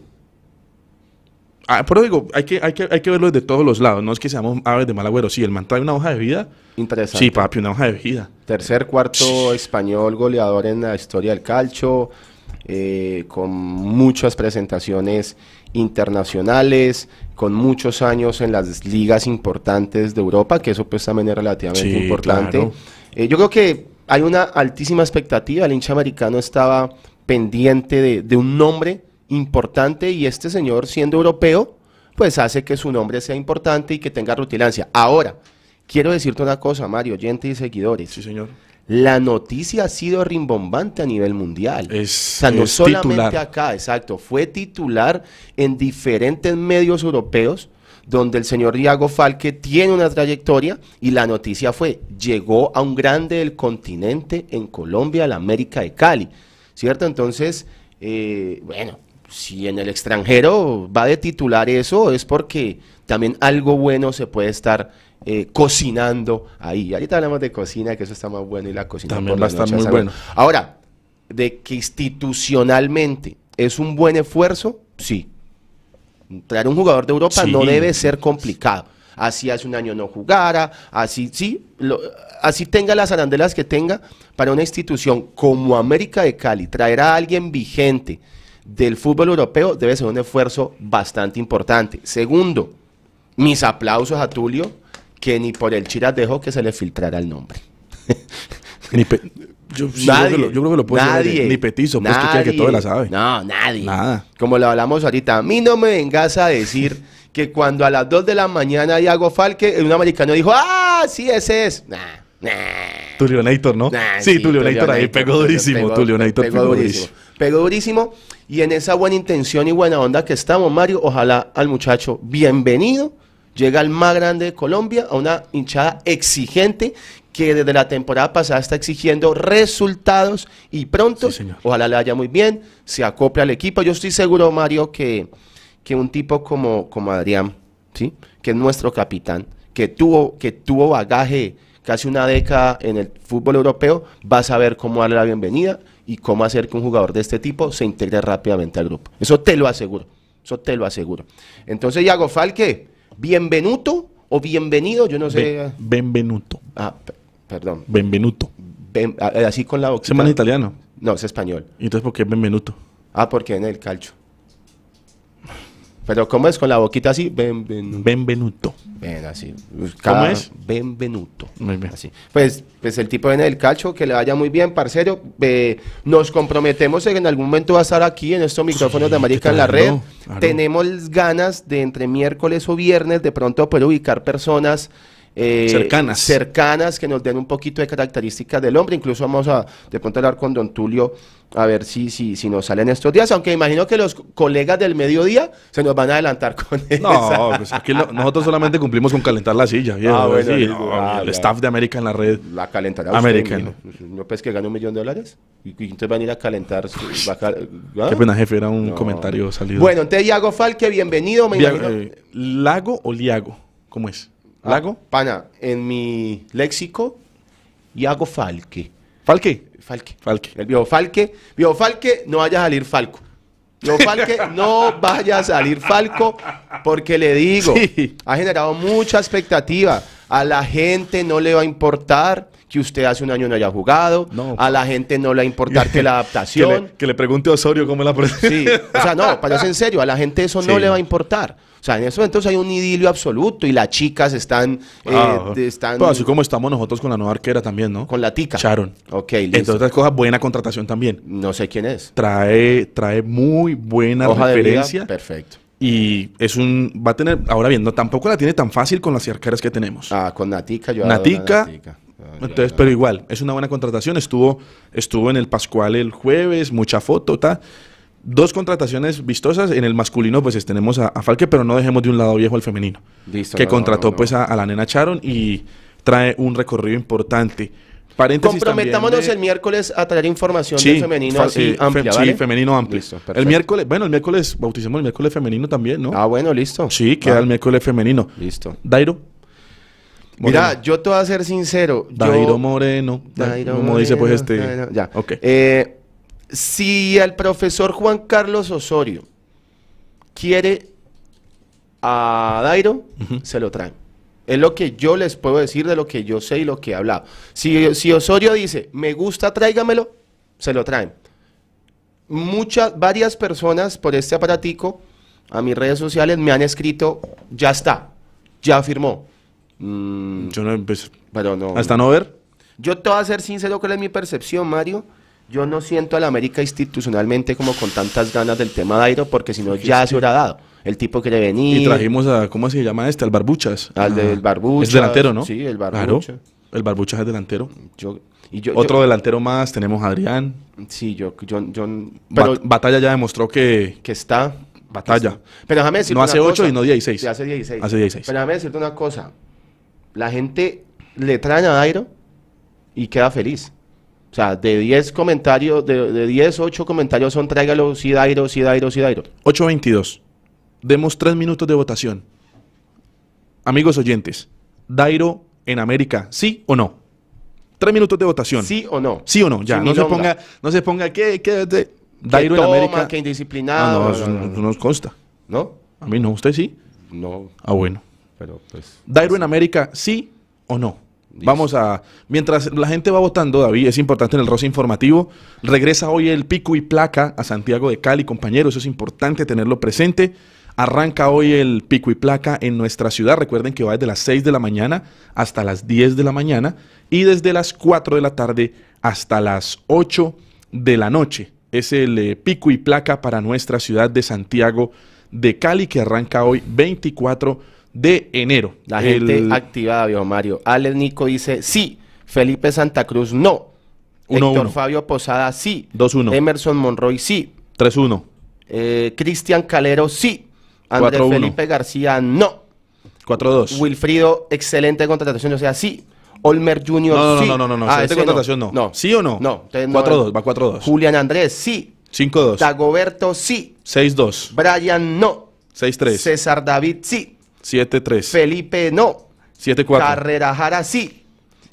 Ah, pero digo, hay que, hay, hay que verlo desde todos los lados. No es que seamos aves de mal agüero. Sí, el man trae una hoja de vida. Interesante. Sí, papi, una hoja de vida. Tercer, cuarto español goleador en la historia del calcho. Eh, con muchas presentaciones internacionales, con muchos años en las ligas importantes de Europa, que eso pues también es relativamente importante. Eh, yo creo que hay una altísima expectativa, el hincha americano estaba pendiente de, un nombre importante y este señor siendo europeo, pues hace que su nombre sea importante y que tenga rutilancia. Ahora, quiero decirte una cosa, Mario, oyentes y seguidores. Sí, señor la noticia ha sido rimbombante a nivel mundial. Es, o sea, no solamente acá, exacto. Fue titular en diferentes medios europeos donde el señor Diego Falque tiene una trayectoria y la noticia fue, llegó a un grande del continente en Colombia, la América de Cali, ¿cierto? Entonces, eh, bueno, si en el extranjero va de titular eso es porque también algo bueno se puede estar eh, cocinando ahí. Ahorita hablamos de cocina, que eso está más bueno y la cocina También está muy bueno. Ahora, de que institucionalmente es un buen esfuerzo, sí. Traer un jugador de Europa no debe ser complicado. Así hace un año no jugara, así sí, así tenga las arandelas que tenga para una institución como América de Cali, traer a alguien vigente del fútbol europeo debe ser un esfuerzo bastante importante. Segundo, mis aplausos a Tulio que ni por el Chiras dejó que se le filtrara el nombre. yo, nadie, yo, creo que lo, yo creo nadie, ni petizo, pues que que todo la sabe. No, nadie. Nada. Como lo hablamos ahorita, a mí no me vengas a decir que cuando a las 2 de la mañana Diago Falque, un americano dijo, ah, sí, ese es. Nah, nah. Tulio ¿no? Nah, sí, sí, Tulio ahí pegó durísimo, Tulio pegó, durísimo. Pegó durísimo y en esa buena intención y buena onda que estamos, Mario, ojalá al muchacho bienvenido Llega el más grande de Colombia a una hinchada exigente que desde la temporada pasada está exigiendo resultados y pronto, ojalá le vaya muy bien, se acople al equipo. Yo estoy seguro, Mario, que, que un tipo como, como Adrián, ¿sí? que es nuestro capitán, que tuvo, que tuvo bagaje casi una década en el fútbol europeo, va a saber cómo darle la bienvenida y cómo hacer que un jugador de este tipo se integre rápidamente al grupo. Eso te lo aseguro, eso te lo aseguro. Entonces, ¿Yago Falque, Bienvenuto o bienvenido, yo no sé. Bienvenuto. benvenuto. Ah, perdón. Benvenuto. Eh, así con la boca. ¿Se italiano? No, es español. ¿Y entonces por qué benvenuto? Ah, porque en el calcio. Pero ¿cómo es? Con la boquita así, benvenuto. así. ¿Cómo es? Benvenuto. Así. Pues, pues el tipo viene del cacho, que le vaya muy bien, parcero. nos comprometemos en algún momento va a estar aquí en estos micrófonos de América en la red. Tenemos ganas de entre miércoles o viernes de pronto poder ubicar personas eh, cercanas. cercanas que nos den un poquito de características del hombre. Incluso vamos a de pronto hablar con don Tulio a ver si, si, si nos salen estos días, aunque imagino que los colegas del mediodía se nos van a adelantar con eso. No, pues aquí nosotros solamente cumplimos con calentar la silla. Ah, ah, el staff de América en la red. La calentará América. Pues, ¿no? pues que gano un millón de dólares? Y, entonces van a ir a calentar. ¿ah? Qué pena, jefe, era un comentario salido. Bueno, entonces Iago Falque, bienvenido. Eh, ¿Lago o Liago? ¿Cómo es? Ah, Lago. Pana, en mi léxico, Iago Falque. ¿Falque? Falque. Falque. El Viejo no vaya a salir Falco. Falque no vaya a salir Falco, porque le digo, ha generado mucha expectativa. A la gente no le va a importar que usted hace un año no haya jugado. A la gente no le va a importar que la adaptación. que, le, pregunte a Osorio cómo es la Sí, o sea, no, para en serio, a la gente eso no le va a importar. O sea, en estos momentos hay un idilio absoluto y las chicas están... Eh, ah, pues así como estamos nosotros con la nueva arquera también, ¿no? Con la tica. Sharon. Ok, listo. Entonces, otras cosas, buena contratación también. No sé quién es. Trae, trae muy buena Hoja referencia. perfecto. Y es un. Va a tener. Ahora bien, tampoco la tiene tan fácil con las arqueras que tenemos. Ah, con Natica, yo Natica. Natica. entonces, ah, pero igual, es una buena contratación. Estuvo, estuvo en el Pascual el jueves, mucha foto, ta dos contrataciones vistosas. En el masculino, pues tenemos a, Falke, Falque, pero no dejemos de un lado viejo al femenino. Listo, que contrató pues a, la nena Charon y trae un recorrido importante. Comprometámonos el miércoles a traer información femenino así eh, amplia, Sí, femenino amplio. el miércoles, bueno, el miércoles, bauticemos el miércoles femenino también, ¿no? Ah, bueno, listo. Sí, queda el miércoles femenino. Listo. Dairo. Mira, yo te voy a ser sincero. Dairo Moreno. Dairo como dice pues este. ya. Ok. Eh, si el profesor Juan Carlos Osorio quiere a Dairo, se lo traen. Es lo que yo les puedo decir de lo que yo sé y lo que he hablado. Si, si Osorio dice, me gusta, tráigamelo, se lo traen. Muchas, varias personas por este aparatico a mis redes sociales me han escrito, ya está, ya firmó. Mm. yo no empecé. Pero no. Hasta no ver. Yo te voy a ser sincero, ¿cuál es mi percepción, Mario? Yo no siento a la América institucionalmente como con tantas ganas del tema de Airo, porque si no ya se hubiera dado. El tipo que le venía. Y trajimos a, ¿cómo se llama este? Al Barbuchas. Al del ah. Barbuchas. Es delantero, ¿no? Sí, el Barbuchas. El Barbuchas es delantero. y yo, Otro delantero más, tenemos a Adrián. Sí, yo... yo, Batalla ya demostró que... Que está. Batalla. Pero déjame decirte No hace 8 y no 16. hace 16. Pero déjame decirte una cosa. La gente le trae a Dairo y queda feliz. O sea, de 10 comentarios, de, de 10, 8 comentarios son tráigalo, sí, Dairo, sí, Dairo, sí, Dairo. 8.22. Demos 3 minutos de votación. Amigos oyentes, Dairo en América, ¿sí o no? Tres minutos de votación. ¿Sí o no? Sí o no, ya. no, se ponga, no se ponga, que, que Dairo en América. que indisciplinado. Ah, no, no, nos consta. ¿No? A mí no, ¿usted sí? No. Ah, bueno. Pero pues... Dairo en América, ¿sí o no? Vamos a. Mientras la gente va votando, David, es importante en el roce informativo. Regresa hoy el pico y placa a Santiago de Cali, compañeros, Eso es importante tenerlo presente. Arranca hoy el pico y placa en nuestra ciudad. Recuerden que va desde las 6 de la mañana hasta las 10 de la mañana y desde las 4 de la tarde hasta las 8 de la noche. Es el eh, pico y placa para nuestra ciudad de Santiago de Cali que arranca hoy 24 de enero. La gente activada, viejo Mario. Alex Nico dice sí. Felipe Santa Cruz, no. Uno, Héctor Fabio Posada, sí. 2-1. Emerson Monroy, sí. 3-1. Eh, Cristian Calero, sí. Andrés Felipe García, no. 4-2. Wilfrido, excelente contratación, o sea, sí. Olmer Junior, no, no, sí. No, no, no, no, ah, contratación no. no. ¿Sí o no? No. 4-2, va 4-2. Julián Andrés, sí. 5-2. Dagoberto, sí. 6-2. Brian, no. 6-3. César David, sí. 7-3. Felipe, no. 7-4. Carrera Jara, sí.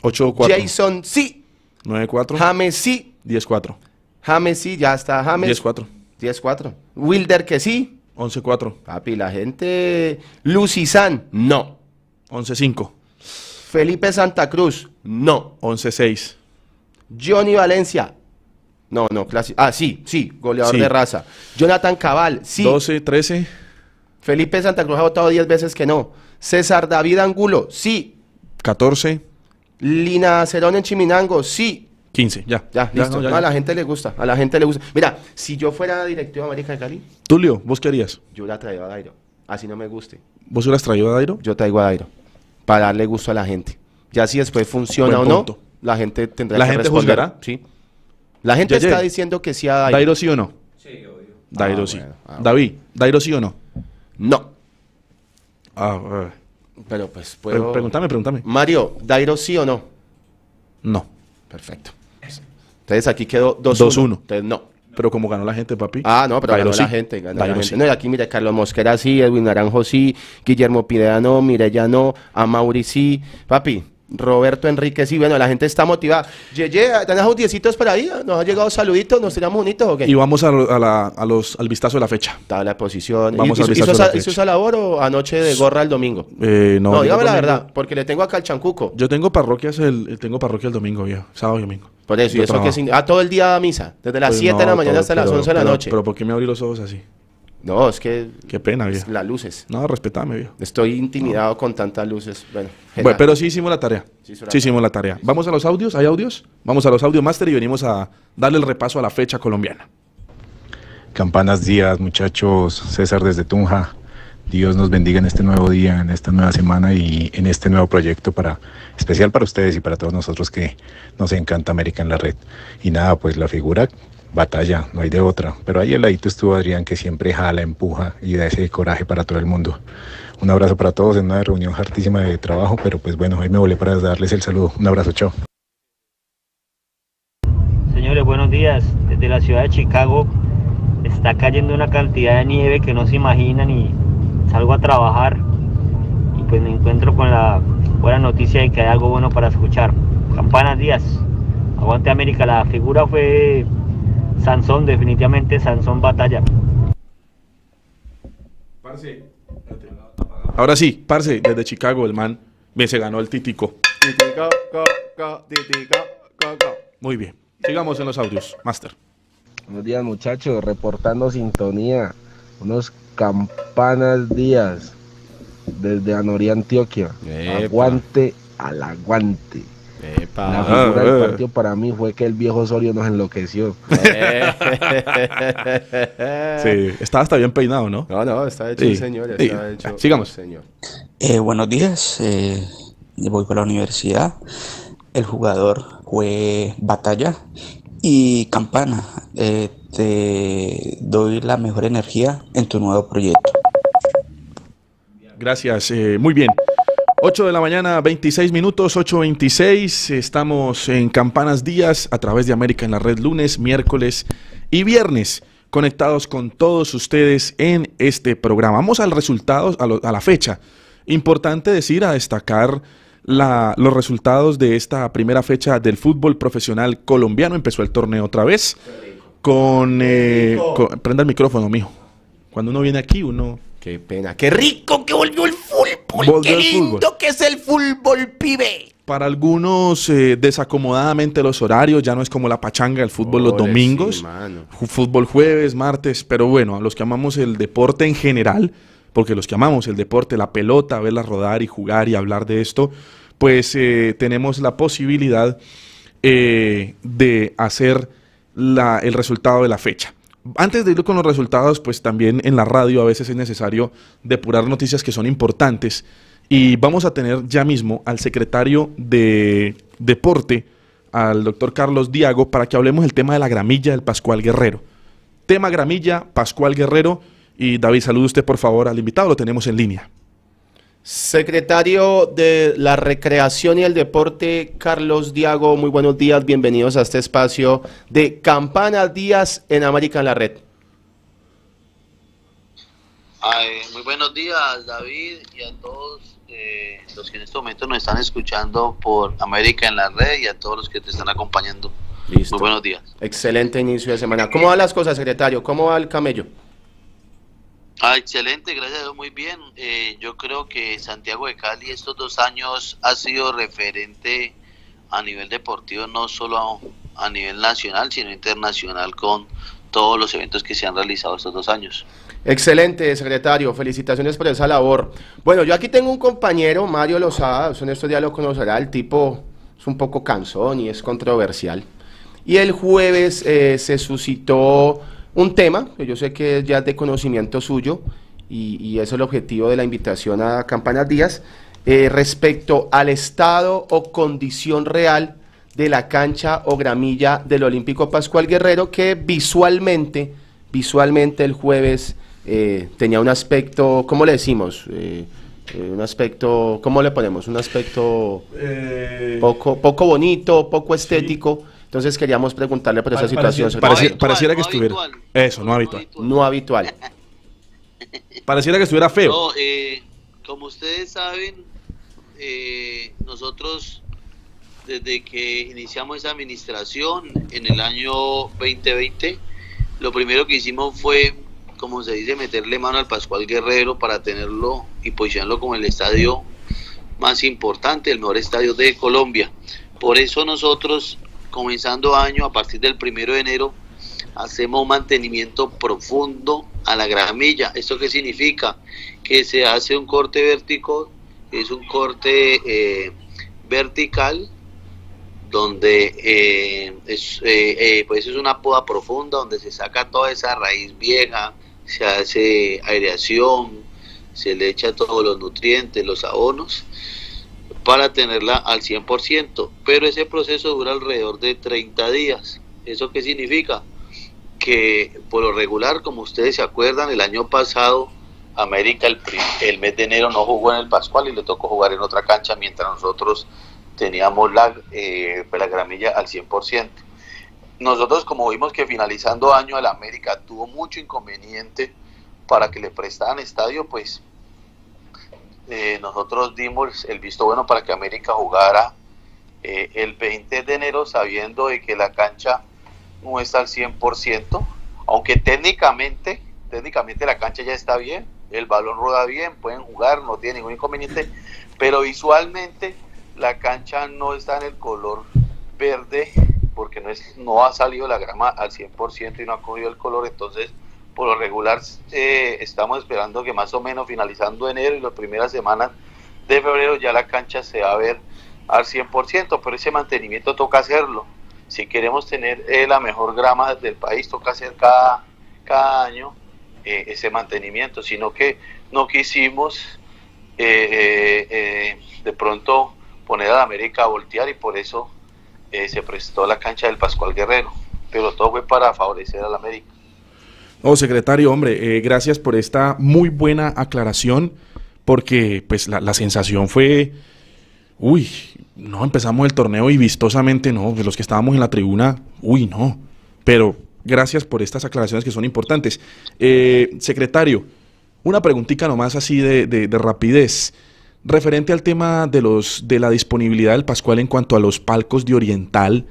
8-4. Jason, sí. 9-4. James, sí. 10-4. James, sí, ya está James. 10-4. 10-4. Wilder, que sí. 11-4. Papi, la gente. Lucy San, no. 11-5. Felipe Santa Cruz, no. 11-6. Johnny Valencia, no, no, clásico. Ah, sí, sí, goleador sí. de raza. Jonathan Cabal, sí. 12-13. Felipe Santa Cruz ha votado 10 veces que no. César David Angulo, sí. 14. Lina Cerón en Chiminango, sí. 15, ya. Ya, a la gente le gusta, a la gente le gusta. Mira, si yo fuera directivo de América de Cali. Tulio, ¿vos qué harías? Yo la traigo a Dairo, así no me guste. ¿Vos la traído a Dairo? Yo traigo a Dairo, para darle gusto a la gente. Ya si después funciona o no, la gente tendrá la que gente Juzgará. Sí. La gente está diciendo que sí a Dairo. ¿Dairo sí o no? Sí, Dairo ah, sí. Ah, David, ¿Dairo sí o no? No. Ah, eh. Pero pues eh, puedo... Pregúntame, pregúntame. Mario, ¿Dairo sí o no? No. Perfecto. Entonces aquí quedó 2-1. Entonces no. Pero como ganó la gente, papi. Ah, no, pero ganó la gente. Ganó No, y aquí mira, Carlos Mosquera sí, Edwin Naranjo sí, Guillermo Pineda no, Mireya no, Mauri sí. Papi, Roberto Enrique, sí, bueno, la gente está motivada. Yeye, ¿tenés audiecitos para ahí? ¿Nos ha llegado saluditos? ¿Nos tiramos bonitos o qué? Y vamos a, la, a los, al vistazo de la fecha. la exposición Vamos hizo, esa labor o anoche de gorra el domingo? Eh, no, no, dígame la verdad, porque le tengo acá el chancuco. Yo tengo parroquias el, tengo parroquia el domingo, sábado y domingo. Por eso, ¿y eso que sin, ah, todo el día a misa, desde las 7 pues de la mañana hasta las 11 de la noche. Pero ¿por qué me abrí los ojos así? No, es que. Qué pena, viejo. Las luces. No, respetame, viejo. Estoy intimidado con tantas luces. Bueno, pero sí hicimos la tarea. Sí, hicimos la tarea. Vamos a los audios. ¿Hay audios? Vamos a los audios master y venimos a darle el repaso a la fecha colombiana. Campanas días, muchachos. César desde Tunja. Dios nos bendiga en este nuevo día, en esta nueva semana y en este nuevo proyecto para especial para ustedes y para todos nosotros que nos encanta América en la red. Y nada, pues la figura batalla, no hay de otra. Pero ahí el ladito estuvo Adrián que siempre jala, empuja y da ese coraje para todo el mundo. Un abrazo para todos en una reunión hartísima de trabajo, pero pues bueno, hoy me volé para darles el saludo. Un abrazo, chao. Señores, buenos días. Desde la ciudad de Chicago está cayendo una cantidad de nieve que no se imaginan y salgo a trabajar y pues me encuentro con la buena noticia de que hay algo bueno para escuchar. Campanas Díaz, aguante América, la figura fue Sansón, definitivamente Sansón batalla. Parce, ahora sí, parce, desde Chicago el man me se ganó el títico. Muy bien, sigamos en los audios, Master. Buenos días muchachos, reportando sintonía, unos campanas días desde Anorí, Antioquia. Aguante al aguante. La ah, figura del eh. partido para mí fue que el viejo Osorio nos enloqueció. Eh. sí, estaba hasta bien peinado, ¿no? No, no, está hecho señor. Eh, sigamos. Señor. buenos días, eh, voy para la universidad. El jugador fue Batalla y Campana. te doy la mejor energía en tu nuevo proyecto. Gracias, muy bien. 8 de la mañana, 26 minutos, 8.26. Estamos en Campanas Días a través de América en la Red lunes, miércoles y viernes, conectados con todos ustedes en este programa. Vamos al resultado, a, la fecha. Importante decir, a destacar la, los resultados de esta primera fecha del fútbol profesional colombiano. Empezó el torneo otra vez. Con, eh, prenda el micrófono, mijo. Cuando uno viene aquí, uno... Qué pena, qué rico que volvió el ¡Qué que es el fútbol, pibe! Para algunos, eh, desacomodadamente los horarios, ya no es como la pachanga el fútbol los domingos, fútbol jueves, martes, pero bueno, a los que amamos el deporte en general, porque los que amamos el deporte, la pelota, verla rodar y jugar y hablar de esto, pues eh, tenemos la posibilidad eh, de hacer la, el resultado de la fecha. Antes de ir con los resultados, pues también en la radio a veces es necesario depurar noticias que son importantes. Y vamos a tener ya mismo al secretario de Deporte, al doctor Carlos Diago, para que hablemos del tema de la gramilla del Pascual Guerrero. Tema gramilla, Pascual Guerrero. Y David, salude usted por favor al invitado, lo tenemos en línea. Secretario de la Recreación y el Deporte, Carlos Diago, muy buenos días, bienvenidos a este espacio de Campana Días en América en la Red. muy buenos días, David, y a todos eh, los que en este momento nos están escuchando por América en la Red y a todos los que te están acompañando. Muy buenos días. Excelente inicio de semana. ¿Cómo van las cosas, secretario? ¿Cómo va el camello? Ah, excelente, gracias muy bien. Eh, yo creo que Santiago de Cali estos dos años ha sido referente a nivel deportivo, no solo a, nivel nacional, sino internacional con todos los eventos que se han realizado estos dos años. Excelente, secretario. Felicitaciones por esa labor. Bueno, yo aquí tengo un compañero, Mario Lozada, en estos días lo conocerá, el tipo es un poco cansón y es controversial. Y el jueves eh, se suscitó un tema que yo sé que ya de conocimiento suyo y, es el objetivo de la invitación a Campanas Díaz, eh, respecto al estado o condición real de la cancha o gramilla del Olímpico Pascual Guerrero que visualmente, visualmente el jueves eh, tenía un aspecto, ¿cómo le decimos? Eh, un aspecto, ¿cómo le ponemos? Un aspecto poco, poco bonito, poco estético. Entonces queríamos preguntarle por esa situación. pareciera que estuviera. Eso, no habitual. No habitual. pareciera que estuviera feo. Eh, como ustedes saben, eh, nosotros desde que iniciamos esa administración en el año 2020, lo primero que hicimos fue, como se dice, meterle mano al Pascual Guerrero para tenerlo y posicionarlo como el estadio más importante, el mejor estadio de Colombia. Por eso nosotros comenzando año, a partir del primero de enero, hacemos un mantenimiento profundo a la gramilla. ¿Esto qué significa? Que se hace un corte vertical, es un corte eh, vertical donde eh, es, eh, pues es una poda profunda donde se saca toda esa raíz vieja, se hace aireación, se le echa todos los nutrientes, los abonos para tenerla al 100%, pero ese proceso dura alrededor de 30 días. ¿Eso qué significa? Que por lo regular, como ustedes se acuerdan, el año pasado América el, el mes de enero no jugó en el Pascual y le tocó jugar en otra cancha mientras nosotros teníamos la, eh, pues la gramilla al 100%. Nosotros como vimos que finalizando año el América tuvo mucho inconveniente para que le prestaran estadio, pues eh, nosotros dimos el visto bueno para que América jugara eh, el 20 de enero sabiendo de que la cancha no está al 100%, aunque técnicamente, técnicamente la cancha ya está bien, el balón rueda bien, pueden jugar, no tiene ningún inconveniente, pero visualmente la cancha no está en el color verde porque no, es, no ha salido la grama al 100% y no ha cogido el color, entonces por lo regular eh, estamos esperando que más o menos finalizando enero y las primeras semanas de febrero ya la cancha se va a ver al 100%, pero ese mantenimiento toca hacerlo. Si queremos tener eh, la mejor grama del país, toca hacer cada, año eh, ese mantenimiento, sino que no quisimos de pronto poner a la América a voltear y por eso se prestó la cancha del Pascual Guerrero, pero todo fue para favorecer a la América. Oh, secretario, hombre, eh, gracias por esta muy buena aclaración, porque pues la, sensación fue, uy, no, empezamos el torneo y vistosamente no, de los que estábamos en la tribuna, uy, no, pero gracias por estas aclaraciones que son importantes. Eh, secretario, una preguntita nomás así de, rapidez. Referente al tema de, los, de la disponibilidad del Pascual en cuanto a los palcos de Oriental,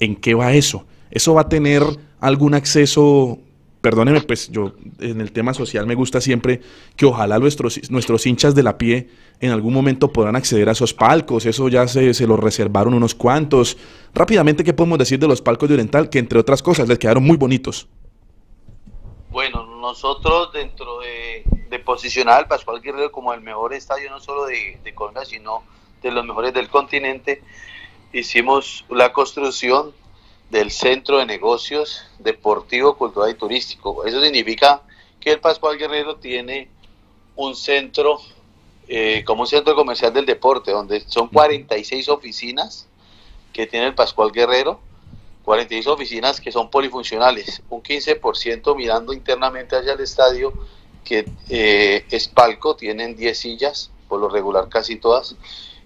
¿en qué va eso? ¿Eso va a tener algún acceso perdóneme, pues yo en el tema social me gusta siempre que ojalá nuestros, nuestros hinchas de la pie en algún momento podrán acceder a esos palcos. Eso ya se, se los reservaron unos cuantos. Rápidamente, ¿qué podemos decir de los palcos de Oriental? Que entre otras cosas les quedaron muy bonitos. Bueno, nosotros dentro de, de posicionar al Pascual Guerrero como el mejor estadio, no solo de, de sino de los mejores del continente, hicimos la construcción del Centro de Negocios Deportivo, Cultural y Turístico. Eso significa que el Pascual Guerrero tiene un centro, eh, como un centro comercial del deporte, donde son 46 oficinas que tiene el Pascual Guerrero, 46 oficinas que son polifuncionales, un 15% mirando internamente hacia el estadio, que eh, es palco, tienen 10 sillas, por lo regular casi todas,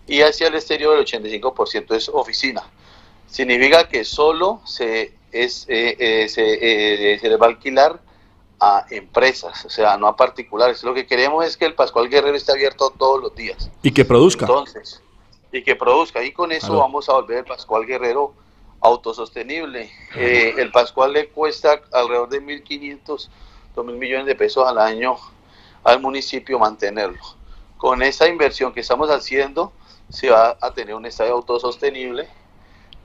y hacia el exterior el 85% es oficina significa que solo se, es, eh, eh, se, eh, va a alquilar a empresas, o sea, no a particulares. Lo que queremos es que el Pascual Guerrero esté abierto todos los días. Y que produzca. Entonces, y que produzca. Y con eso vamos a volver el Pascual Guerrero autosostenible. el Pascual le cuesta alrededor de 1.500, 2.000 millones de pesos al año al municipio mantenerlo. Con esa inversión que estamos haciendo, se va a tener un estadio autosostenible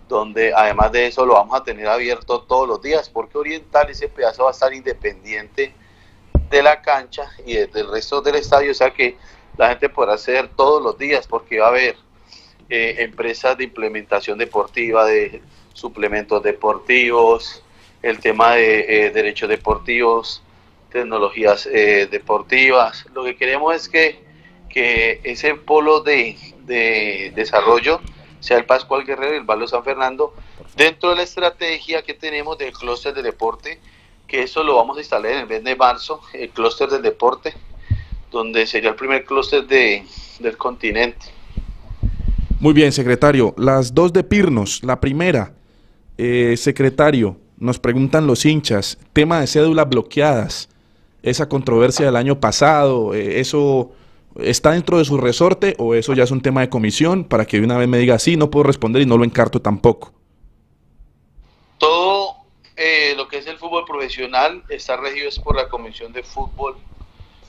donde además de eso lo vamos a tener abierto todos los días, porque Oriental ese pedazo va a estar independiente de la cancha y del resto del estadio, o sea que la gente podrá hacer todos los días, porque va a haber eh, empresas de implementación deportiva, de suplementos deportivos, el tema de eh, derechos deportivos, tecnologías eh, deportivas. Lo que queremos es que, ese polo de, de desarrollo sea el Pascual Guerrero y el Barrio San Fernando, dentro de la estrategia que tenemos del clúster de deporte, que eso lo vamos a instalar en el mes de marzo, el clúster del deporte, donde sería el primer clúster del continente. Muy bien, secretario. Las dos de Pirnos, la primera, eh, secretario, nos preguntan los hinchas, tema de cédulas bloqueadas, esa controversia del año pasado, eh, eso ¿Está dentro de su resorte o eso ya es un tema de comisión para que una vez me diga, sí, no puedo responder y no lo encarto tampoco? Todo eh, lo que es el fútbol profesional está regido es por la Comisión de Fútbol.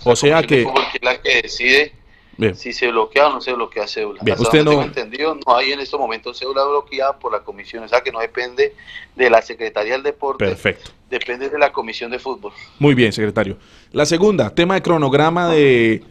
O sea que... es la que decide si se bloquea o no se bloquea cédula. Bien, usted no... no hay en estos momentos cédula bloqueada por la comisión, o sea que no depende de la Secretaría del Deporte. Perfecto. Depende de la Comisión de Fútbol. Muy bien, secretario. La segunda, tema de cronograma de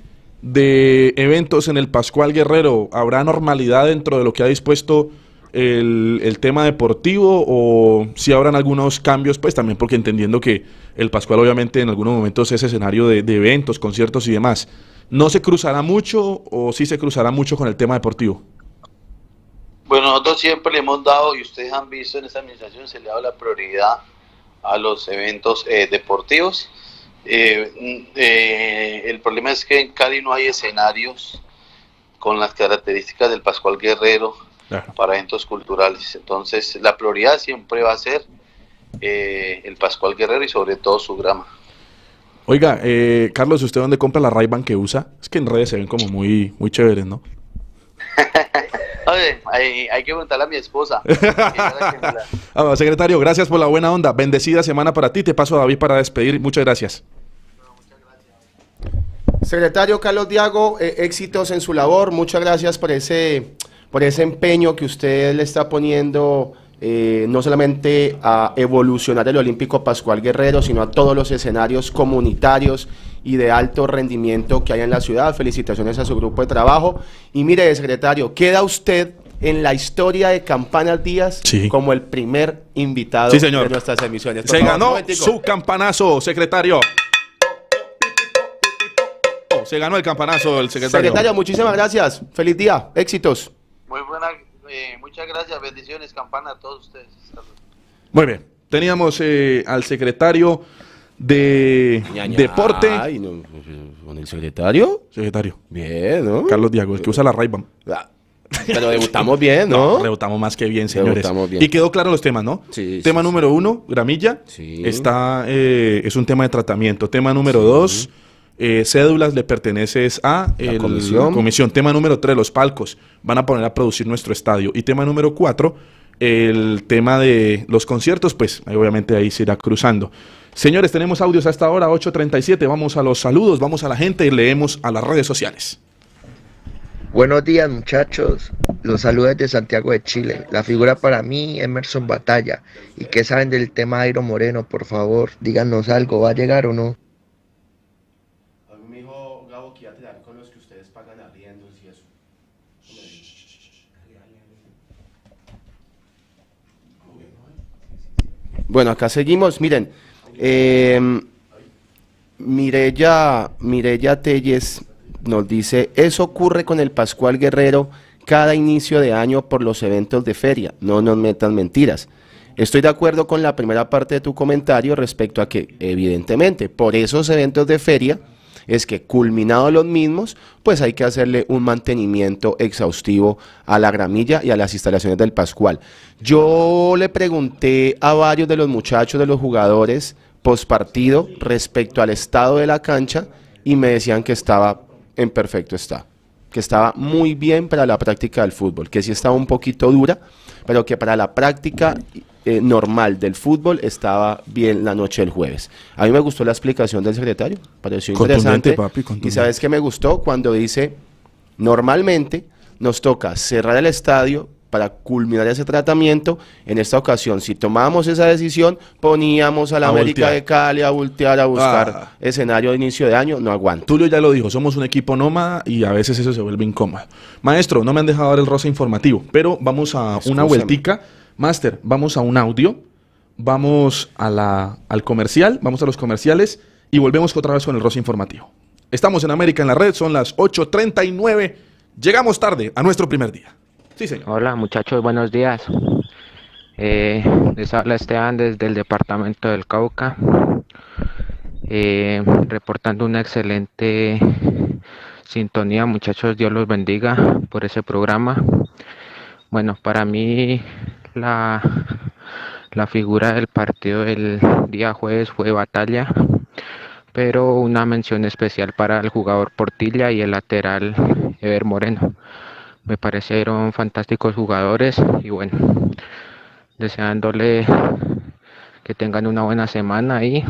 de eventos en el Pascual Guerrero? ¿Habrá normalidad dentro de lo que ha dispuesto el, tema deportivo o si habrán algunos cambios? Pues también porque entendiendo que el Pascual obviamente en algunos momentos es escenario de, eventos, conciertos y demás. ¿No se cruzará mucho o si se cruzará mucho con el tema deportivo? Bueno, nosotros siempre le hemos dado, y ustedes han visto en esta administración, se le ha dado la prioridad a los eventos eh, deportivos eh, eh, el problema es que en Cali no hay escenarios con las características del Pascual Guerrero para eventos culturales. Entonces, la prioridad siempre va a ser eh, el Pascual Guerrero y sobre todo su grama. Oiga, eh, Carlos, ¿usted dónde compra la ray que usa? Es que en redes se ven como muy, muy chéveres, ¿no? Oye, hay, que preguntarle a mi esposa. secretario, gracias por la buena onda. Bendecida semana para ti. Te paso a David para despedir. Muchas gracias. Secretario Carlos Diago, eh, éxitos en su labor. Muchas gracias por ese, por ese empeño que usted le está poniendo eh, no solamente a evolucionar el Olímpico Pascual Guerrero, sino a todos los escenarios comunitarios y de alto rendimiento que hay en la ciudad. Felicitaciones a su grupo de trabajo. Y mire, secretario, queda usted en la historia de Campanas Díaz como el primer invitado señor. de nuestras emisiones. Se ganó su campanazo, secretario se ganó el campanazo el secretario. Secretario, muchísimas gracias. Feliz día. Éxitos. Muy buenas eh, muchas gracias, bendiciones, campana a todos ustedes. Muy bien, teníamos eh, al secretario de deporte. ¿Con el secretario? Secretario. Bien, ¿no? Carlos Diago, el que usa la ray ah, Pero debutamos bien, ¿no? Debutamos más que bien, señores. Y quedó claro los temas, ¿no? tema número uno, gramilla. Está, eh, es un tema de tratamiento. Tema número dos. Eh, cédulas le perteneces a la comisión. Tema número 3, los palcos van a poner a producir nuestro estadio. Y tema número 4, el tema de los conciertos, pues obviamente ahí se irá cruzando. Señores, tenemos audios hasta ahora, 8.37. Vamos a los saludos, vamos a la gente y leemos a las redes sociales. Buenos días muchachos, los saludos de Santiago de Chile. La figura para mí, Emerson Batalla. ¿Y qué saben del tema de Airo Moreno? Por favor, díganos algo, ¿va a llegar o no? Bueno, acá seguimos. Miren, eh, Mirella, Mirella Telles nos dice, eso ocurre con el Pascual Guerrero cada inicio de año por los eventos de feria. No nos metan mentiras. Estoy de acuerdo con la primera parte de tu comentario respecto a que, evidentemente, por esos eventos de feria, es que culminados los mismos, pues hay que hacerle un mantenimiento exhaustivo a la gramilla y a las instalaciones del Pascual. Yo le pregunté a varios de los muchachos, de los jugadores, partido respecto al estado de la cancha y me decían que estaba en perfecto estado, que estaba muy bien para la práctica del fútbol, que sí estaba un poquito dura, pero que para la práctica eh, normal del fútbol estaba bien la noche del jueves. A mí me gustó la explicación del secretario, pareció interesante. y sabes que me gustó cuando dice, normalmente nos toca cerrar el estadio para culminar ese tratamiento. En esta ocasión, si tomamos esa decisión, poníamos a la América de Cali a voltear, a buscar ah. escenario de inicio de año. No aguanto. Tulio ya lo dijo, somos un equipo nómada y a veces eso se vuelve incómodo. Maestro, no me han dejado dar el rosa informativo, pero vamos a una vueltica Master, vamos a un audio, vamos a al comercial, vamos a los comerciales y volvemos otra vez con el roce Informativo. Estamos en América en la Red, son las 8.39. Llegamos tarde a nuestro primer día. Sí, señor. Hola, muchachos, buenos días. Eh, les habla Esteban desde el departamento del Cauca, eh, reportando una excelente sintonía. Muchachos, Dios los bendiga por ese programa. Bueno, para mí la, figura del partido del día jueves fue Batalla, pero una mención especial para el jugador Portilla y el lateral Eber Moreno. Me parecieron fantásticos jugadores y bueno, deseándole que tengan una buena semana y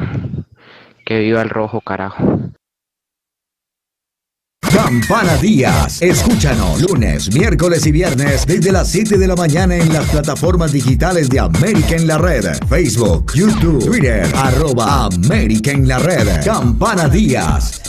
que viva el rojo carajo. Campana Díaz. Escúchanos lunes, miércoles y viernes desde las 7 de la mañana en las plataformas digitales de América en la Red. Facebook, YouTube, Twitter, arroba América en la Red. Campana Díaz.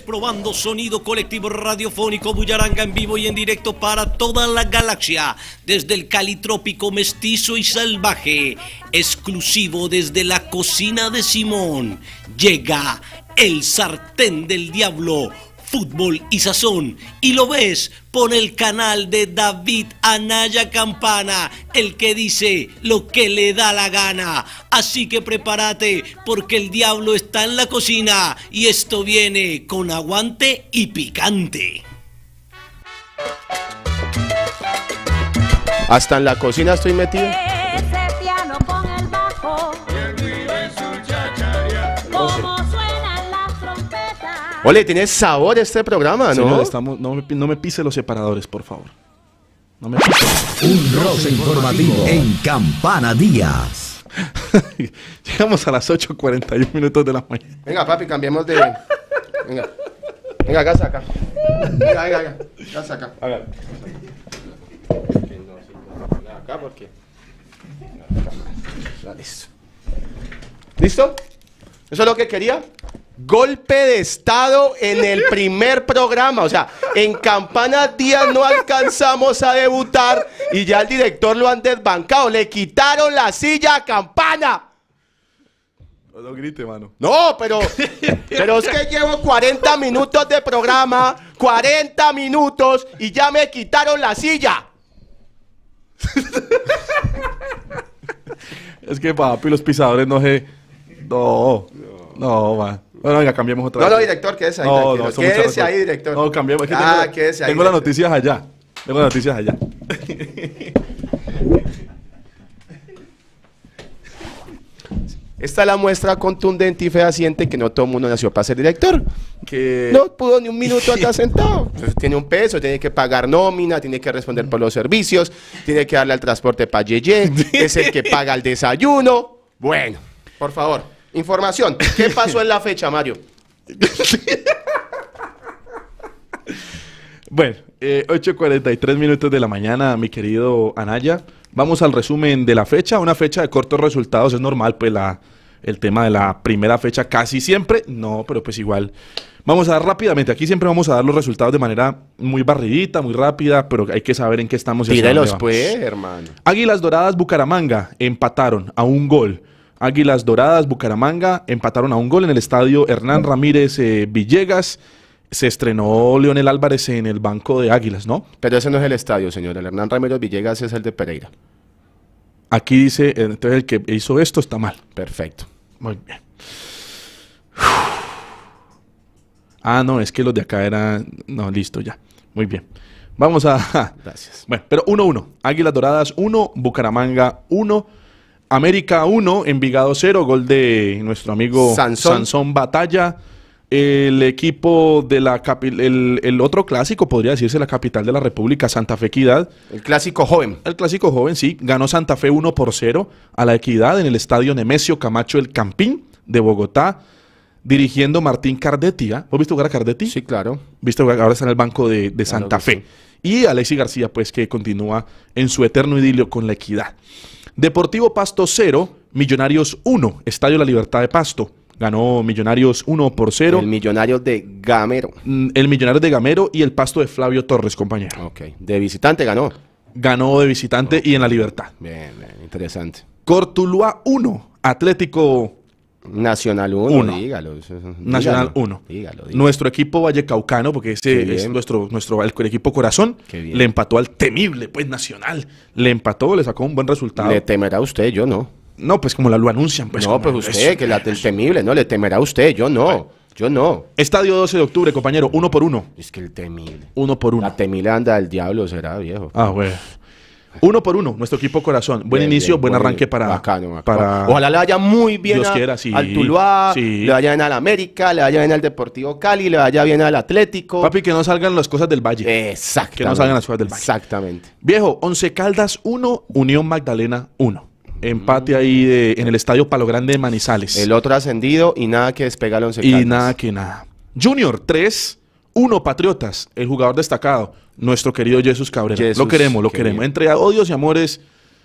probando sonido colectivo radiofónico Bullaranga en vivo y en directo para toda la galaxia, desde el calitrópico mestizo y salvaje, exclusivo desde la cocina de Simón, llega el sartén del diablo fútbol y sazón. Y lo ves por el canal de David Anaya Campana, el que dice lo que le da la gana. Así que prepárate porque el diablo está en la cocina y esto viene con aguante y picante. Hasta en la cocina estoy metido. Ole, tiene sabor este programa, ¿no? estamos, no, me, no me pise los separadores, por favor. No me pise. Un roce informativo en Campana Díaz. Llegamos a las 8.41 minutos de la mañana. Venga, papi, cambiemos de... Venga. Venga, casa acá. Venga, venga, venga. acá. A ver. Acá porque... Listo. ¿Listo? ¿Eso es lo que quería? Golpe de Estado en el primer programa. O sea, en Campana Díaz no alcanzamos a debutar y ya el director lo han desbancado. Le quitaron la silla a Campana. No grite, mano. No, pero, pero es que llevo 40 minutos de programa, 40 minutos y ya me quitaron la silla. es que papi, los pisadores no se... No, no, man. No, no, cambiemos otra no, vez. No, no, director, quédese ahí. No, no, quédese ahí, director. No, cambiemos. que ah, quédese ahí. Tengo las noticias allá. Tengo las noticias allá. Esta es la muestra contundente y fehaciente que no todo el mundo nació para ser director. Que... No pudo ni un minuto acá sentado. tiene un peso, tiene que pagar nómina, tiene que responder por los servicios, tiene que darle al transporte para Yeye, es el que paga el desayuno. Bueno, por favor. Información. ¿Qué pasó en la fecha, Mario? bueno, 8.43 eh, minutos de la mañana, mi querido Anaya. Vamos al resumen de la fecha. Una fecha de cortos resultados es normal, pues la, el tema de la primera fecha casi siempre. No, pero pues igual. Vamos a dar rápidamente, aquí siempre vamos a dar los resultados de manera muy barridita, muy rápida, pero hay que saber en qué estamos. Tíralos pues, hermano. Águilas Doradas Bucaramanga empataron a un gol. Águilas Doradas, Bucaramanga, empataron a un gol en el estadio Hernán Ramírez eh, Villegas. Se estrenó Leonel Álvarez en el banco de Águilas, ¿no? Pero ese no es el estadio, señor. El Hernán Ramírez Villegas es el de Pereira. Aquí dice, entonces el que hizo esto está mal. Perfecto. Muy bien. Ah, no, es que los de acá eran... No, listo, ya. Muy bien. Vamos a... Gracias. Bueno, pero 1-1. Águilas Doradas 1, Bucaramanga 1. América 1, Envigado 0, gol de nuestro amigo Sansón, Batalla. El equipo de la el, otro clásico, podría decirse la capital de la República, Santa Fe Equidad. El clásico joven. El clásico joven, sí. Ganó Santa Fe 1 por 0 a la Equidad en el estadio Nemesio Camacho El Campín de Bogotá, dirigiendo Martín Cardetti. ¿ah? ¿Vos viste jugar a Cardetti? Sí, claro. Viste ahora está en el banco de, Santa Fe. Y Alexis García, pues, que continúa en su eterno idilio con la Equidad. Deportivo Pasto 0, Millonarios 1, Estadio La Libertad de Pasto. Ganó Millonarios 1 por 0. El Millonarios de Gamero. Mm, el Millonario de Gamero y el Pasto de Flavio Torres, compañero. Ok. De visitante ganó. Ganó de visitante y en La Libertad. Bien, bien, interesante. Cortuluá 1, Atlético Nacional 1, dígalo. Nacional 1. Nuestro equipo Vallecaucano, porque ese es nuestro, nuestro equipo corazón, le empató al temible, pues Nacional. Le empató, le sacó un buen resultado. Le temerá usted, yo no. No, pues como la, lo anuncian. Pues, no, pues usted, que el temible, no, le temerá usted, yo no. Yo no. Estadio 12 de octubre, compañero, uno por uno. Es que el temible. Uno por uno. La temible anda del diablo, será viejo. Ah, güey. Uno por uno, nuestro equipo corazón. Buen inicio, buen arranque para, bacano, Ojalá le vaya muy bien al Tuluá, le vaya bien al América, le vaya bien al Deportivo Cali, le vaya bien al Atlético. Papi, que no salgan las cosas del Valle. Exactamente. Que no salgan las cosas del Valle. Exactamente. Viejo, Once Caldas 1, Unión Magdalena 1. Empate ahí en el estadio Palo Grande de Manizales. El otro ascendido y nada que despegar al Once Caldas. Y nada que nada. Junior 3, uno, Patriotas, el jugador destacado, nuestro querido Jesús Cabrera. lo queremos, lo queremos. Entre odios y amores.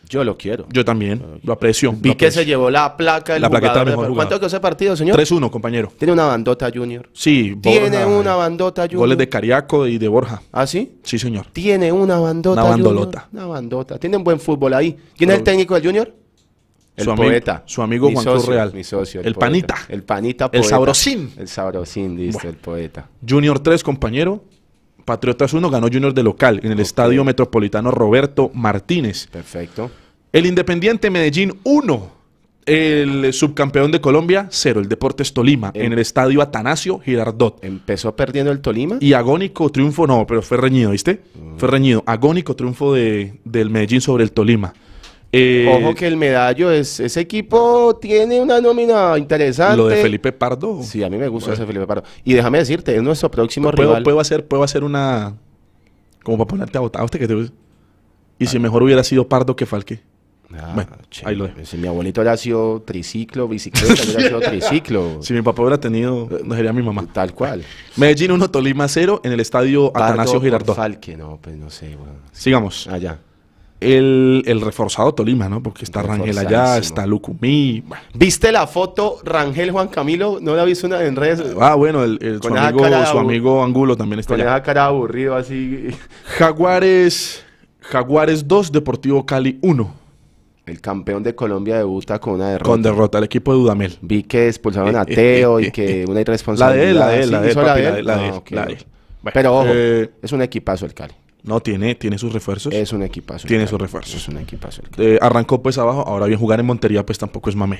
Yo lo quiero. Yo también, lo aprecio. y que se llevó la placa el la jugador, plaqueta mejor ¿Cuánto quedó ese partido, señor? 3-1, compañero. Tiene una bandota, Junior. Sí. Tiene una bandota, Junior. Goles de Cariaco y de Borja. ¿Ah, sí? Sí, señor. Tiene una bandota, Una bandolota. Una bandota. Tienen buen fútbol ahí. ¿Quién es el técnico del Junior? su poeta. su amigo Juan Cruz Real. Mi socio. El, panita. El panita El sabrosín. El sabrosín, dice el poeta. Junior 3, compañero. Patriotas 1 ganó Junior de local en el Estadio Metropolitano Roberto Martínez. Perfecto. El Independiente Medellín 1 el subcampeón de Colombia, 0. El Deportes Tolima, em- en el estadio Atanasio Girardot. ¿Empezó perdiendo el Tolima? Y agónico triunfo, no, pero fue reñido, ¿viste? Mm. Fue reñido. Agónico triunfo de, del Medellín sobre el Tolima. Eh, Ojo que el medallo es. Ese equipo tiene una nómina interesante. Lo de Felipe Pardo. Sí, a mí me gusta ese Felipe Pardo. Y déjame decirte, es nuestro próximo ¿Puedo, rival. Puedo hacer, puedo hacer una. Como para ponerte a votar. usted te Y si mejor hubiera sido Pardo que Falque. Ah, bueno, Si mi abuelito hubiera sido triciclo, bicicleta, hubiera sido triciclo. Si mi papá hubiera tenido, no sería mi mamá. Tal cual. Medellín 1, Tolima 0 en el estadio Atanasio Girardot. Falque, no, pues no sé. Sigamos. Allá. Ah, el, reforzado Tolima, ¿no? Porque está Rangel allá, está Lucumí. ¿Viste la foto Rangel Juan Camilo? ¿No la viste una en redes? Ah, bueno, el, su, amigo, Angulo también está con allá. Con esa cara aburrido así. Jaguares, Jaguares 2, Deportivo Cali 1. El campeón de Colombia debuta con una derrota. Con derrota, el equipo de Dudamel. Vi que expulsaron a Teo y que una irresponsabilidad. La de él, la de él, la de él. Pero ojo, eh, es un equipazo el Cali. No, tiene, tiene sus refuerzos. Es un equipazo. Tiene sus refuerzos. Es un eh, arrancó pues abajo, ahora bien jugar en Montería pues tampoco es mamey.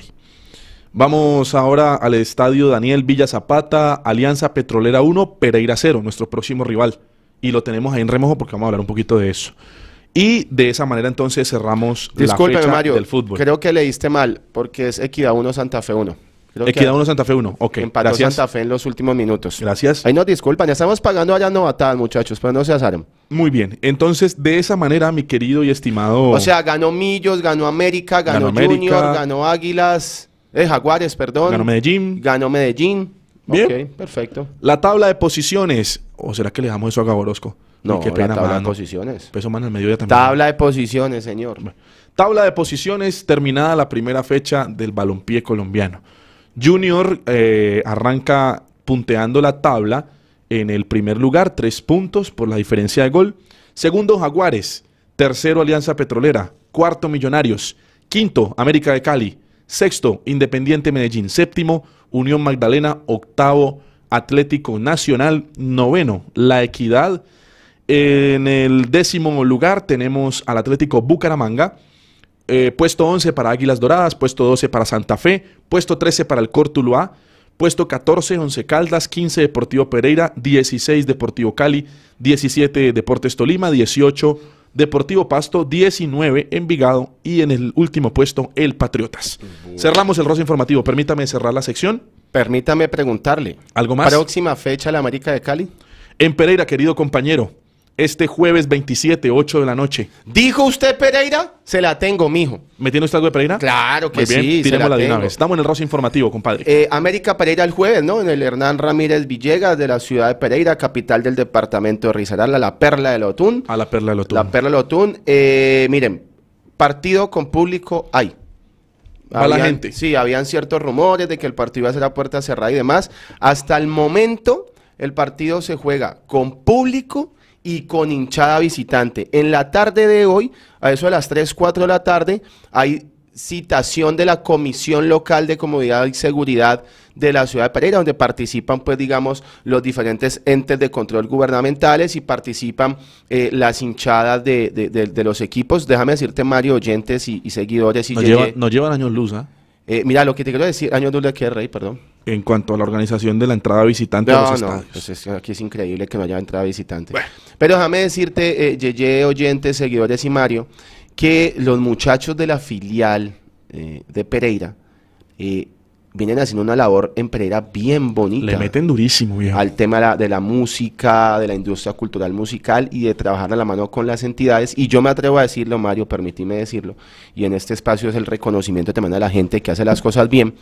Vamos ahora al estadio Daniel Villa Zapata, Alianza Petrolera 1, Pereira 0, nuestro próximo rival. Y lo tenemos ahí en remojo porque vamos a hablar un poquito de eso. Y de esa manera entonces cerramos la fecha del fútbol. Creo que le diste mal porque es Equidad 1 Santa Fe 1. Equidad 1, Santa Fe 1. Ok, empató gracias. Santa Fe en los últimos minutos. Gracias. Ahí nos disculpan, ya estamos pagando allá novatadas, muchachos, pero no se asaron. Muy bien, entonces de esa manera, mi querido y estimado. O sea, ganó Millos, ganó América, ganó, Junior, ganó Águilas, eh, Jaguares, perdón. Ganó Medellín. Ganó Medellín. Bien. perfecto. La tabla de posiciones. ¿O será que le damos eso a Gaborosco? No, qué pena, la tabla de posiciones. Peso el medio ya también. Tabla de posiciones, señor. Tabla de posiciones terminada la primera fecha del balompié colombiano. Junior eh, arranca punteando la tabla en el primer lugar, tres puntos por la diferencia de gol. Segundo, Jaguares. Tercero, Alianza Petrolera. Cuarto, Millonarios. Quinto, América de Cali. Sexto, Independiente Medellín. Séptimo, Unión Magdalena. Octavo, Atlético Nacional. Noveno, La Equidad. En el décimo lugar tenemos al Atlético Bucaramanga. Eh, puesto 11 para Águilas Doradas, puesto 12 para Santa Fe, puesto 13 para el Cortuluá, puesto 14 Once Caldas, 15 Deportivo Pereira, 16 Deportivo Cali, 17 Deportes Tolima, 18 Deportivo Pasto, 19 Envigado y en el último puesto el Patriotas. Cerramos el rostro informativo. Permítame cerrar la sección. Permítame preguntarle. ¿Algo más? Próxima fecha la América de Cali. En Pereira, querido compañero este jueves 27, 8 de la noche. ¿Dijo usted Pereira? Se la tengo, mijo. ¿Me tiene usted algo de Pereira? Claro que sí. Tiremos la Estamos en el roce informativo, compadre. Eh, América Pereira el jueves, ¿no? En el Hernán Ramírez Villegas de la ciudad de Pereira, capital del departamento de Risaralda, la perla del Otún. A la perla del Otún. La perla del Otún. Eh, miren, partido con público hay. A la gente. Sí, habían ciertos rumores de que el partido iba a ser a puerta cerrada y demás. Hasta el momento, el partido se juega con público y con hinchada visitante. En la tarde de hoy, a eso de las 3, 4 de la tarde, hay citación de la Comisión Local de Comodidad y Seguridad de la ciudad de Pereira, donde participan, pues digamos, los diferentes entes de control gubernamentales y participan eh, las hinchadas de, de, los equipos. Déjame decirte, Mario, oyentes y, seguidores. Y nos, llevan años luz, ¿ah? ¿eh? Mira, lo que te quiero decir, años luz de que rey, perdón en cuanto a la organización de la entrada visitante a los estadios. pues aquí es increíble que no haya entrada visitante. Pero déjame decirte, eh, Yeye, oyentes, seguidores y Mario, que los muchachos de la filial eh, de Pereira eh, vienen haciendo una labor en Pereira bien bonita. Le meten durísimo, viejo. Al tema de la, música, de la industria cultural musical y de trabajar a la mano con las entidades. Y yo me atrevo a decirlo, Mario, permíteme decirlo, y en este espacio es el reconocimiento te manda la gente que hace las cosas bien,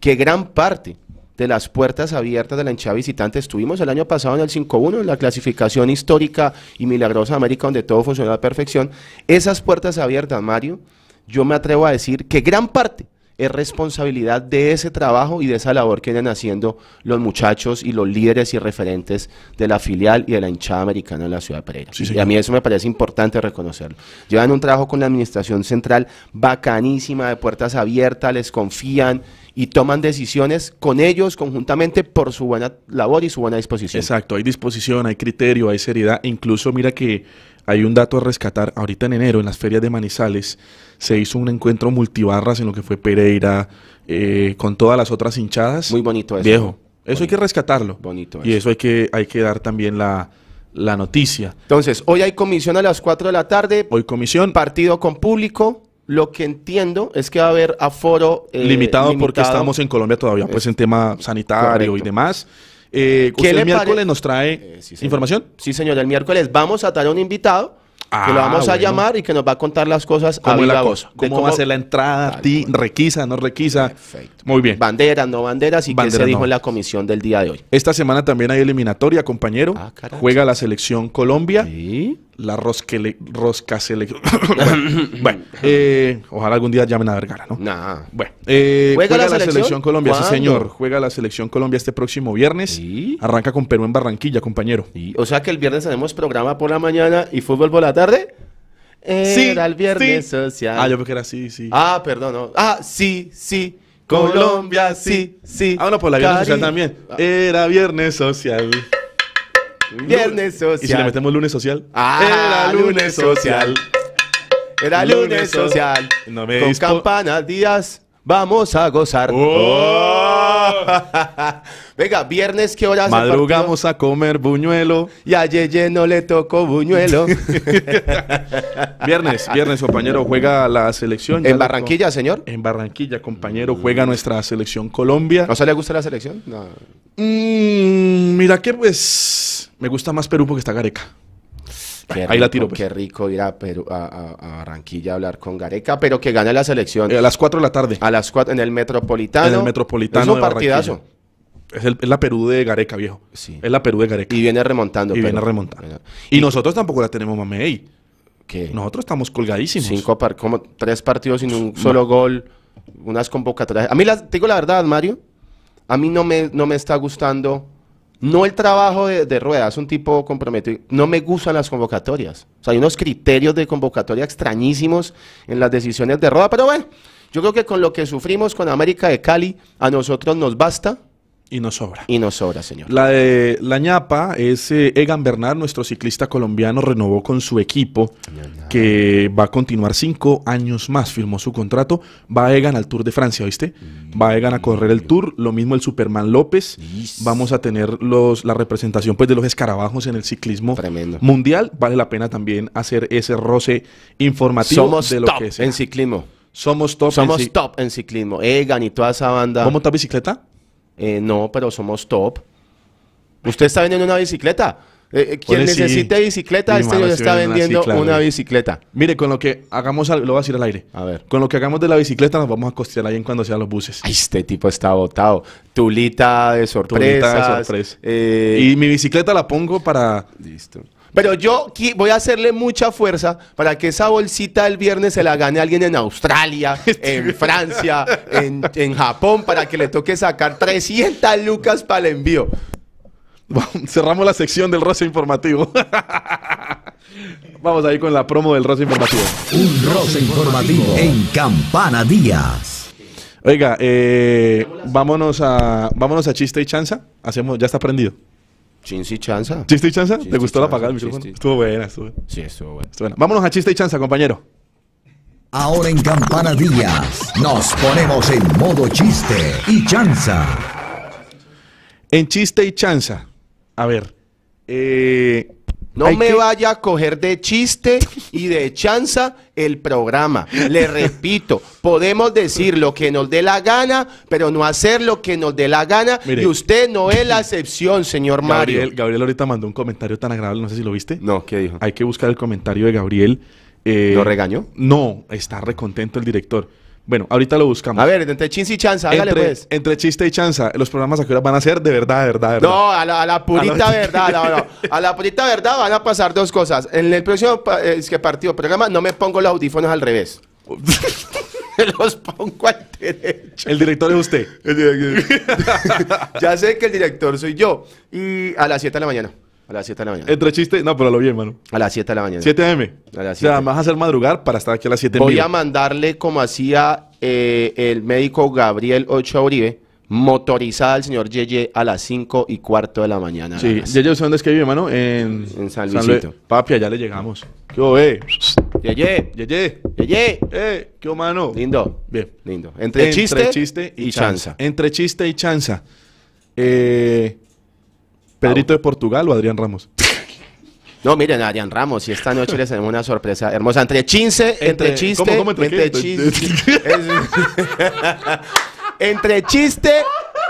que gran parte de las puertas abiertas de la hinchada visitante. Estuvimos el año pasado en el 5-1, en la clasificación histórica y milagrosa América, donde todo funcionó a perfección. Esas puertas abiertas, Mario, yo me atrevo a decir que gran parte es responsabilidad de ese trabajo y de esa labor que vienen haciendo los muchachos y los líderes y referentes de la filial y de la hinchada americana en la ciudad de Pereira. y a mí eso me parece importante reconocerlo. Llevan un trabajo con la administración central bacanísima, de puertas abiertas, les confían, y toman decisiones con ellos conjuntamente por su buena labor y su buena disposición. Exacto, hay disposición, hay criterio, hay seriedad. Incluso mira que hay un dato a rescatar. Ahorita en enero, en las ferias de Manizales, se hizo un encuentro multibarras en lo que fue Pereira, eh, con todas las otras hinchadas. Muy bonito eso. Viejo. Eso hay que rescatarlo. Bonito. Eso. Y eso hay que, hay que dar también la, la noticia. Entonces, hoy hay comisión a las 4 de la tarde. Hoy comisión. Partido con público. Lo que entiendo es que va a haber aforo eh, limitado, porque estamos en Colombia todavía pues en tema sanitario y demás. Eh, ¿Qué el miércoles nos trae eh, información? Sí, señor. El miércoles vamos a tener un invitado que lo ah, vamos a llamar y que nos va a contar las cosas a la voz. ¿Cómo, va a ser la entrada? ti, ¿Requisa? ¿No requisa? Perfecto. Muy bien. Banderas, no banderas y se dijo en la comisión del día de hoy. Esta semana también hay eliminatoria, compañero. Ah, Juega la selección Colombia. Sí la rosca selección bueno, eh, ojalá algún día llamen a Vergara, ¿no? Nah. Bueno, eh, ¿Juega, la, selección, Colombia, sí señor. Juega la selección Colombia este próximo viernes. Arranca con Perú en Barranquilla, compañero. O sea que el viernes tenemos programa por la mañana y fútbol por la tarde. Era el viernes social. Ah, yo creo que era sí, sí. Ah, perdón, Ah, sí, sí. Colombia, sí, sí. Ah, bueno, por la viernes también. Era viernes social. Viernes social. ¿Y si le metemos lunes social? Ah, era lunes social. Era lunes social. No me Con campanas días vamos a gozar. Oh. Venga, viernes, ¿qué hora Madrugamos a comer buñuelo. Y a Yeye no le tocó buñuelo. viernes, viernes, compañero, juega la selección. ¿En Barranquilla, señor? En Barranquilla, compañero, juega nuestra selección Colombia. ¿O sea, le gusta la selección? No. Mm, mira que pues me gusta más Perú porque está Gareca. Qué rico, Ahí la tiro. Pues. Qué rico ir a, Perú, a, Barranquilla a hablar con Gareca, pero que gane la selección. Eh, a las 4 de la tarde. A las 4 en el Metropolitano. En el Metropolitano. Es un partidazo. Es, la Perú de Gareca, viejo. Sí. Es la Perú de Gareca. Y viene remontando. Y viene remontando. Y, nosotros tampoco la tenemos, mamey. ¿Qué? Nosotros estamos colgadísimos. Cinco como tres partidos sin un solo gol, unas convocatorias. A mí, te digo la verdad, Mario, a mí no me, no me está gustando no el trabajo de, ruedas, Rueda, es un tipo comprometido. No me gustan las convocatorias. hay unos criterios de convocatoria extrañísimos en las decisiones de Rueda, pero bueno, yo creo que con lo que sufrimos con América de Cali, a nosotros nos basta. Y nos sobra. Y nos sobra, señor. La de la ñapa es Egan Bernal, nuestro ciclista colombiano, renovó con su equipo que va a continuar cinco años más. Firmó su contrato. Va Egan al Tour de Francia, ¿viste? Mm, va Egan a correr el Tour. Lo mismo el Superman López. Vamos a tener los, la representación pues, de los escarabajos en el ciclismo mundial. Vale la pena también hacer ese roce informativo de lo que es. En ciclismo. Somos top. Somos top en ciclismo. Egan y toda esa banda. cómo está bicicleta? Eh, no, pero somos top. Usted está vendiendo una bicicleta. Eh, eh, quien necesite bicicleta, este está vendiendo una, bicicleta. Mire, con lo que hagamos, lo voy a decir al aire. A ver. Con lo que hagamos de la bicicleta, nos vamos a costear ahí en cuando sean los buses. este tipo está botado. Tulita de sorpresa. y mi bicicleta la pongo para. Listo. Pero yo voy a hacerle mucha fuerza para que esa bolsita del viernes se la gane alguien en Australia, en Francia, en, Japón, para que le toque sacar 300 lucas para el envío. Cerramos la sección del roce informativo. Vamos ahí con la promo del roce informativo. Un roce informativo en Campana Díaz. Oiga, eh, vámonos a vámonos a chiste y chanza. Hacemos, ya está prendido. Chiste y chanza. ¿Chiste y chanza? ¿Te gustó la pagada? del micrófono? Estuvo buena, estuvo. Sí, estuvo buena. estuvo buena. Vámonos a chiste y chanza, compañero. Ahora en Campana Díaz nos ponemos en modo chiste y chanza. En chiste y chanza. A ver. Eh, no me vaya a coger de chiste y de chanza el programa. Le repito, podemos decir lo que nos dé la gana, pero no hacer lo que nos dé la gana. y usted no es la excepción, señor Mario. Gabriel, Gabriel ahorita mandó un comentario tan agradable, no sé si lo viste. No, ¿qué dijo? Hay que buscar el comentario de Gabriel. Eh, ¿Lo regañó? No, está recontento el director. Bueno, ahorita lo buscamos. A ver, entre chiste y chanza, hágale entre, pues. Entre chiste y chanza, los programas a qué van a ser de verdad, de verdad, de verdad. No, a la, purita verdad, no, no. A la purita verdad van a pasar dos cosas. En el próximo que partido programa no me pongo los audífonos al revés. los pongo al derecho. El director es usted. ya sé que el director soy yo. Y a las 7 de la mañana. A las 7 de la mañana. Entre chiste, no, pero lo vi, hermano. A las 7 de la mañana. 7 am. A las 7. O sea, vas a hacer madrugar para estar aquí a las 7 Voy a mandarle, como hacía eh, el médico Gabriel Ochoa Uribe, motorizada al señor Yeye a las 5 y cuarto de la mañana. Sí, Yeye, ¿dónde es que vive, hermano? En, San Luisito. San Papi, allá le llegamos. ¿Qué oe? Eh? Yeye. Yeye. Yeye. Eh, ¿qué mano? Lindo. Bien. Lindo. Entre, Entre chiste, y, chanza. chanza. Entre chiste y chanza. Eh ¿Pedrito de Portugal o Adrián Ramos? No, miren, Adrián Ramos, y esta noche les tenemos una sorpresa hermosa. Entre chince, entre, chiste, entre, entre, chiste, entre chiste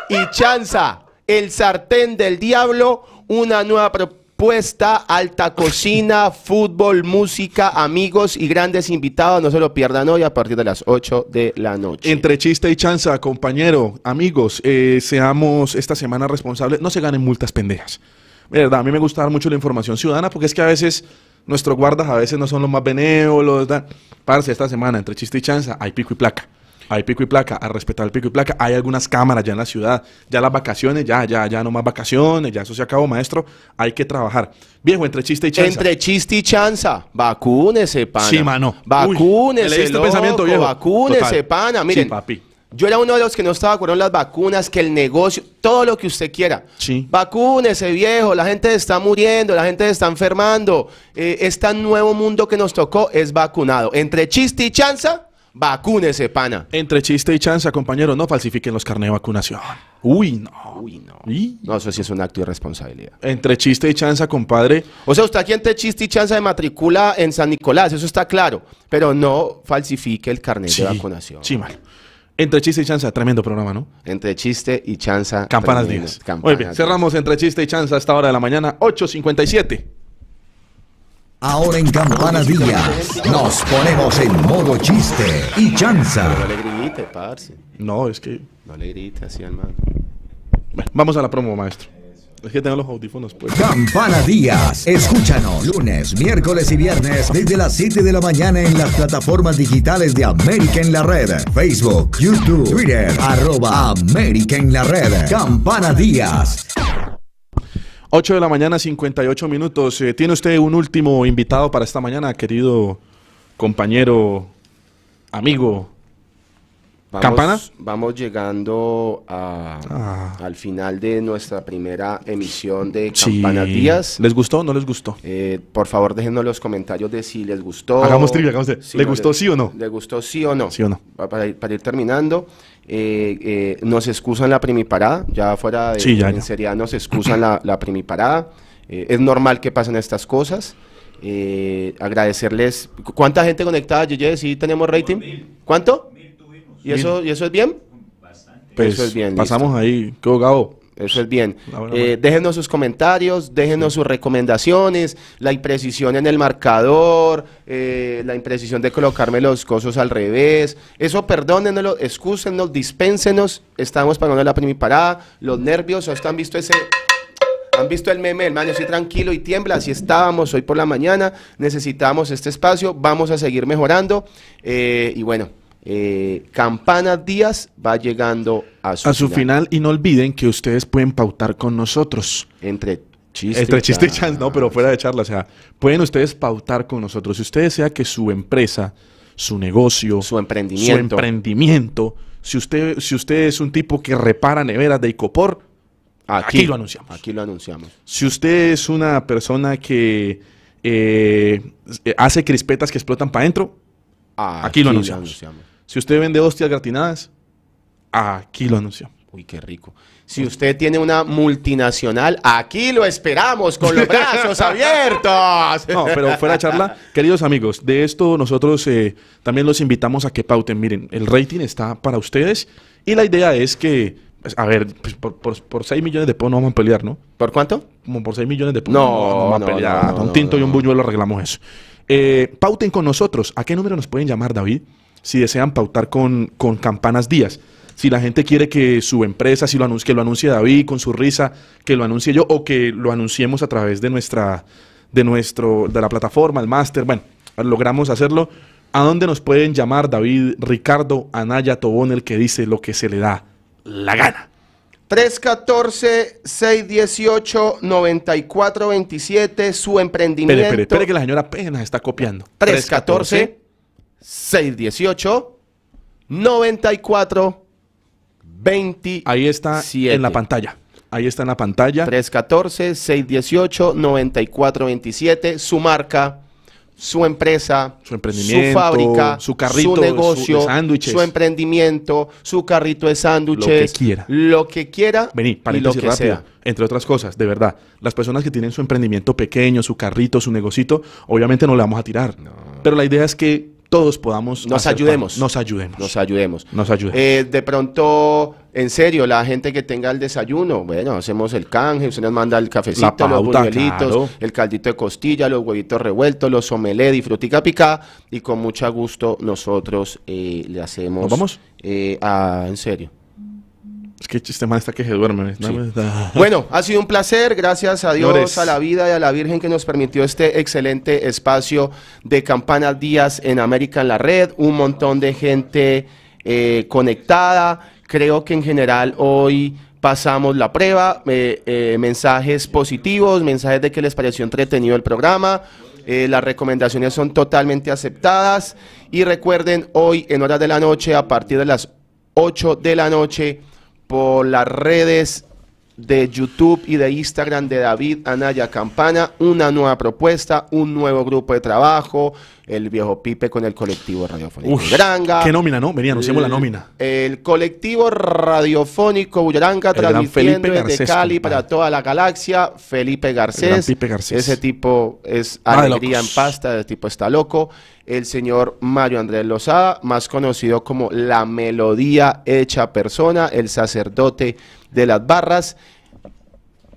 y chanza, el sartén del diablo, una nueva propuesta Respuesta, alta cocina, fútbol, música, amigos y grandes invitados. No se lo pierdan hoy a partir de las 8 de la noche. Entre chiste y chanza, compañero, amigos, eh, seamos esta semana responsables. No se ganen multas pendejas. Verdad, a mí me gusta dar mucho la información ciudadana porque es que a veces nuestros guardas a veces no son los más benévolos. Parce, esta semana, entre chiste y chanza, hay pico y placa. Hay pico y placa, a respetar el pico y placa. Hay algunas cámaras ya en la ciudad. Ya las vacaciones, ya, ya, ya no más vacaciones, ya eso se acabó, maestro. Hay que trabajar. Viejo, entre chiste y chanza. Entre chiste y chanza. Vacúnese, pana. Sí, mano. Vacúnese. pensamiento, Vacúnese, pana. Miren. Sí, papi. Yo era uno de los que no estaba acuerdo con las vacunas, que el negocio, todo lo que usted quiera. Sí. Vacúnese, viejo, la gente está muriendo, la gente está enfermando. Eh, este nuevo mundo que nos tocó es vacunado. Entre chiste y chanza, Vacúnese, pana. Entre chiste y chanza, compañero, no falsifiquen los carnes de vacunación. Uy, no. Uy, no. No, eso sí es un acto de irresponsabilidad. Entre chiste y chanza, compadre. O sea, usted aquí entre chiste y chanza de matricula en San Nicolás, eso está claro. Pero no falsifique el carnet de vacunación. Sí, mal. Entre chiste y chanza, tremendo programa, ¿no? Entre chiste y chanza. Campanas de Muy bien, cerramos entre chiste y chanza a esta hora de la mañana, 8.57. Ahora en Campana Díaz nos ponemos en modo chiste y chanza. no No, es que. No le grite así, hermano. Bueno, vamos a la promo, maestro. Es que tengo los audífonos puestos Campana Díaz. Escúchanos lunes, miércoles y viernes desde las 7 de la mañana en las plataformas digitales de América en la Red. Facebook, YouTube, Twitter, arroba América en la Red. Campana Díaz. 8 de la mañana, 58 minutos. Eh, ¿Tiene usted un último invitado para esta mañana, querido compañero, amigo? Vamos, ¿Campana? Vamos llegando ah. al final de nuestra primera emisión de Campana ¿Les gustó o no les gustó? Eh, por favor, déjenos los comentarios de si les gustó. Hagamos trivia, hagamos trivia. ¿Le gustó sí o no? ¿Le gustó sí o no? Sí o no. para ir terminando. Eh, eh, nos excusan la primiparada, ya fuera de sí, nos excusan la, la primiparada. Eh, es normal que pasen estas cosas. Eh, agradecerles. ¿Cuánta gente conectada, Yeye? si tenemos rating? ¿Cuánto? ¿Y, eso, ¿Y eso es bien? Bastante. es pues, bien. Pasamos ahí. ¿Qué, Gabo? Eso es bien. Eh, déjenos sus comentarios, déjenos sus recomendaciones, la imprecisión en el marcador, eh, la imprecisión de colocarme los cosos al revés. Eso perdónenlo, excúsenos, dispénsenos. Estamos pagando la parada, los nervios, han visto ese han visto el meme el man, yo tranquilo y tiembla, así estábamos hoy por la mañana, necesitamos este espacio, vamos a seguir mejorando eh, y bueno, eh, Campana Díaz va llegando a su, final. Y no olviden que ustedes pueden pautar con nosotros. Entre chistes, Entre no, pero fuera de charla. O sea, pueden ustedes pautar con nosotros. Si ustedes desea que su empresa, su negocio, su emprendimiento, emprendimiento si, usted, si usted es un tipo que repara neveras de Icopor, aquí, lo anunciamos. Aquí lo anunciamos. Si usted es una persona que eh, hace crispetas que explotan para adentro, aquí, Lo anunciamos. Si usted vende hostias gratinadas, aquí lo anunció Uy, qué rico. Si usted tiene una multinacional, aquí lo esperamos con los brazos abiertos. No, pero fuera de charla, queridos amigos, de esto nosotros eh, también los invitamos a que pauten. Miren, el rating está para ustedes y la idea es que, pues, a ver, pues, por, 6 millones de pesos no vamos a pelear, ¿no? ¿Por cuánto? Como por 6 millones de pesos no, no, vamos a pelear. un tinto y un buñuelo arreglamos eso. Eh, pauten con nosotros. ¿A qué número nos pueden llamar, David? si desean pautar con, con campanas días. Si la gente quiere que su empresa, si lo anuncie, que lo anuncie David con su risa, que lo anuncie yo o que lo anunciemos a través de nuestra, de nuestro, de la plataforma, el máster. Bueno, logramos hacerlo. ¿A dónde nos pueden llamar David, Ricardo, Anaya, Tobón, el que dice lo que se le da la gana? 314-618-9427, su emprendimiento. Espere, espere, espere que la señora apenas está copiando. 314. 314 618 94 27 Ahí está en la pantalla. Ahí está en la pantalla. 314-618-9427. Su marca, su empresa, su, emprendimiento, su fábrica, su carrito, su negocio, su, emprendimiento, su carrito de sándwiches. Lo que quiera. Lo que quiera. Vení, lo que Sea. Entre otras cosas, de verdad, las personas que tienen su emprendimiento pequeño, su carrito, su negocito, obviamente no le vamos a tirar. Pero la idea es que todos podamos... Nos ayudemos. Nos ayudemos. Nos ayudemos. Nos ayudemos. Eh, de pronto, en serio, la gente que tenga el desayuno, bueno, hacemos el canje, usted nos manda el cafecito, los buñuelitos, el caldito de costilla, los huevitos revueltos, los omelets y frutica picada, y con mucho gusto nosotros eh, le hacemos... vamos? Eh, ah, en serio. Es que este man que se duerme. Bueno, ha sido un placer. Gracias a Dios, a la vida y a la Virgen que nos permitió este excelente espacio de Campanas Días en América en la Red. Un montón de gente eh, conectada. Creo que en general hoy pasamos la prueba. Eh, eh, mensajes positivos, mensajes de que les pareció entretenido el programa. las recomendaciones son totalmente aceptadas. Y recuerden, hoy en horas de la noche, a partir de las 8 de la noche, por las redes de YouTube y de Instagram de David Anaya Campana, una nueva propuesta, un nuevo grupo de trabajo, el viejo Pipe con el colectivo radiofónico ¿Qué nómina, no? Venía, anunciamos la nómina. El colectivo radiofónico Bullanga transmitiendo desde Cali para toda la galaxia. Felipe Garcés. Felipe Garcés. Ese tipo es ah, alegría en pasta, ese tipo está loco. El señor Mario Andrés Lozada, más conocido como la melodía hecha persona, el sacerdote de las barras,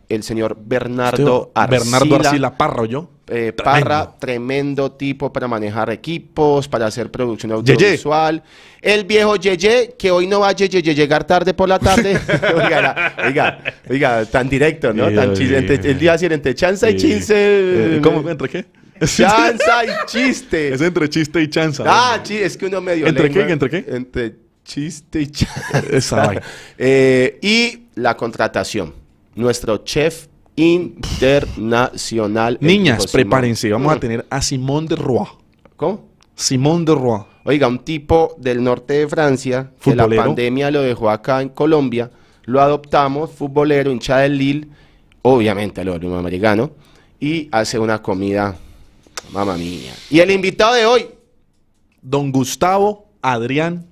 el señor Bernardo Arcila. Bernardo Arcila Parro, yo. Eh, Parra, tremendo tipo para manejar equipos, para hacer producción audiovisual. El viejo Yeye, que hoy no va a Yeye, llegar tarde por la tarde. oiga, oiga, tan directo, ¿no? tan el día siguiente, chanza y chiste. Eh, ¿Cómo? ¿Entre qué? Chanza y chiste. Es entre chiste y chanza. Ah, sí, es que uno medio. ¿Entre qué? ¿Entre qué? Entre chiste y chiste. Eh, y la contratación. Nuestro chef internacional. Niñas, prepárense. Vamos a mm. tener a Simón de Roa. ¿Cómo? Simón de Roa. Oiga, un tipo del norte de Francia, De que la pandemia lo dejó acá en Colombia, lo adoptamos, futbolero, hincha del Lille, obviamente lo mismo americano, y hace una comida, mamá mía. Y el invitado de hoy, don Gustavo Adrián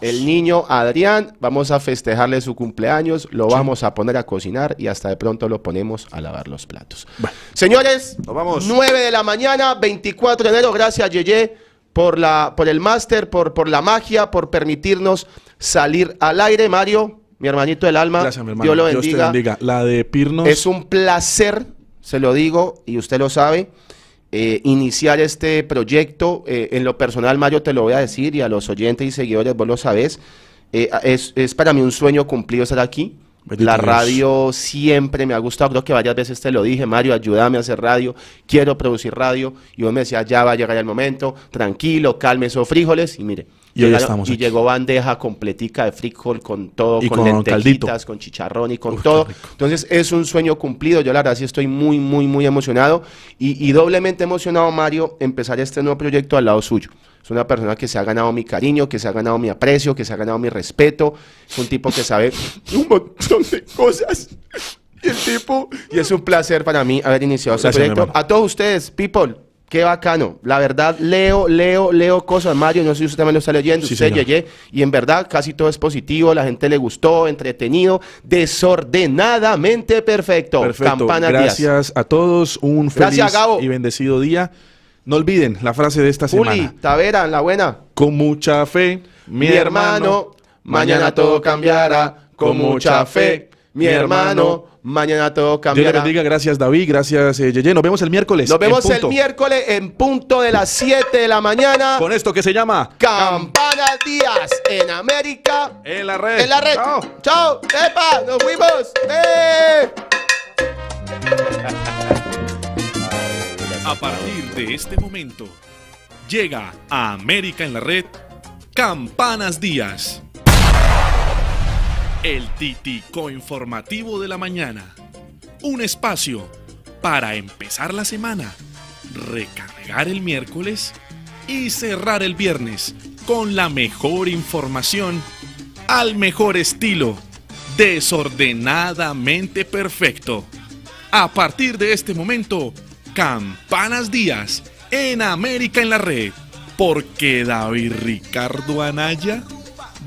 el niño Adrián, vamos a festejarle su cumpleaños, lo vamos a poner a cocinar y hasta de pronto lo ponemos a lavar los platos. Señores, vamos. 9 de la mañana, 24 de enero, gracias Yeye por, la, por el máster, por, por la magia, por permitirnos salir al aire, Mario, mi hermanito del alma. Dios lo bendiga. La de Pirnos. Es un placer, se lo digo y usted lo sabe. Eh, iniciar este proyecto. Eh, en lo personal, Mario, te lo voy a decir y a los oyentes y seguidores, vos lo sabés, eh, es, para mí un sueño cumplido estar aquí. la radio siempre me ha gustado, creo que varias veces te lo dije, Mario, ayúdame a hacer radio, quiero producir radio. Y vos me decías, ya va a llegar el momento, tranquilo, calme esos frijoles y mire. Y, llegó bandeja completica de frijol con todo, con, lentejitas, con chicharrón y con todo. Entonces es un sueño cumplido. Yo la verdad sí estoy muy, muy, muy emocionado y, doblemente emocionado, Mario, empezar este nuevo proyecto al lado suyo. Es una persona que se ha ganado mi cariño, que se ha ganado mi aprecio, que se ha ganado mi respeto. Es un tipo que sabe un montón de cosas. Y el tipo, y es un placer para mí haber iniciado este proyecto. A todos ustedes, people. Qué bacano. La verdad, leo, leo, leo cosas. Mario, no sé si usted también lo está leyendo. usted, Yeye. Y en verdad, casi todo es positivo. La gente le gustó, entretenido, desordenadamente perfecto. perfecto. Gracias a todos. Un feliz y bendecido día. No olviden la frase de esta semana. semana. Tavera, la buena. Con mucha fe, mi, hermano, mañana todo cambiará. Con mucha fe, mi, hermano, mañana todo cambiará. Dios le gracias David, gracias eh, Yeye. Nos vemos el miércoles. Nos vemos el miércoles en punto de las 7 de la mañana. Con esto que se llama Campanas Días en América. En la red. En la red. Chao. Chao. Epa, nos fuimos. ¡Eh! A partir de este momento, llega a América en la red Campanas Díaz el Titico Informativo de la Mañana. Un espacio para empezar la semana, recargar el miércoles y cerrar el viernes con la mejor información al mejor estilo, desordenadamente perfecto. A partir de este momento, Campanas días en América en la Red, porque David Ricardo Anaya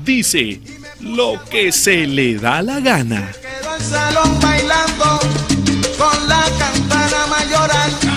dice lo que se le da la gana. Quedó el salón bailando con la campana mayoral.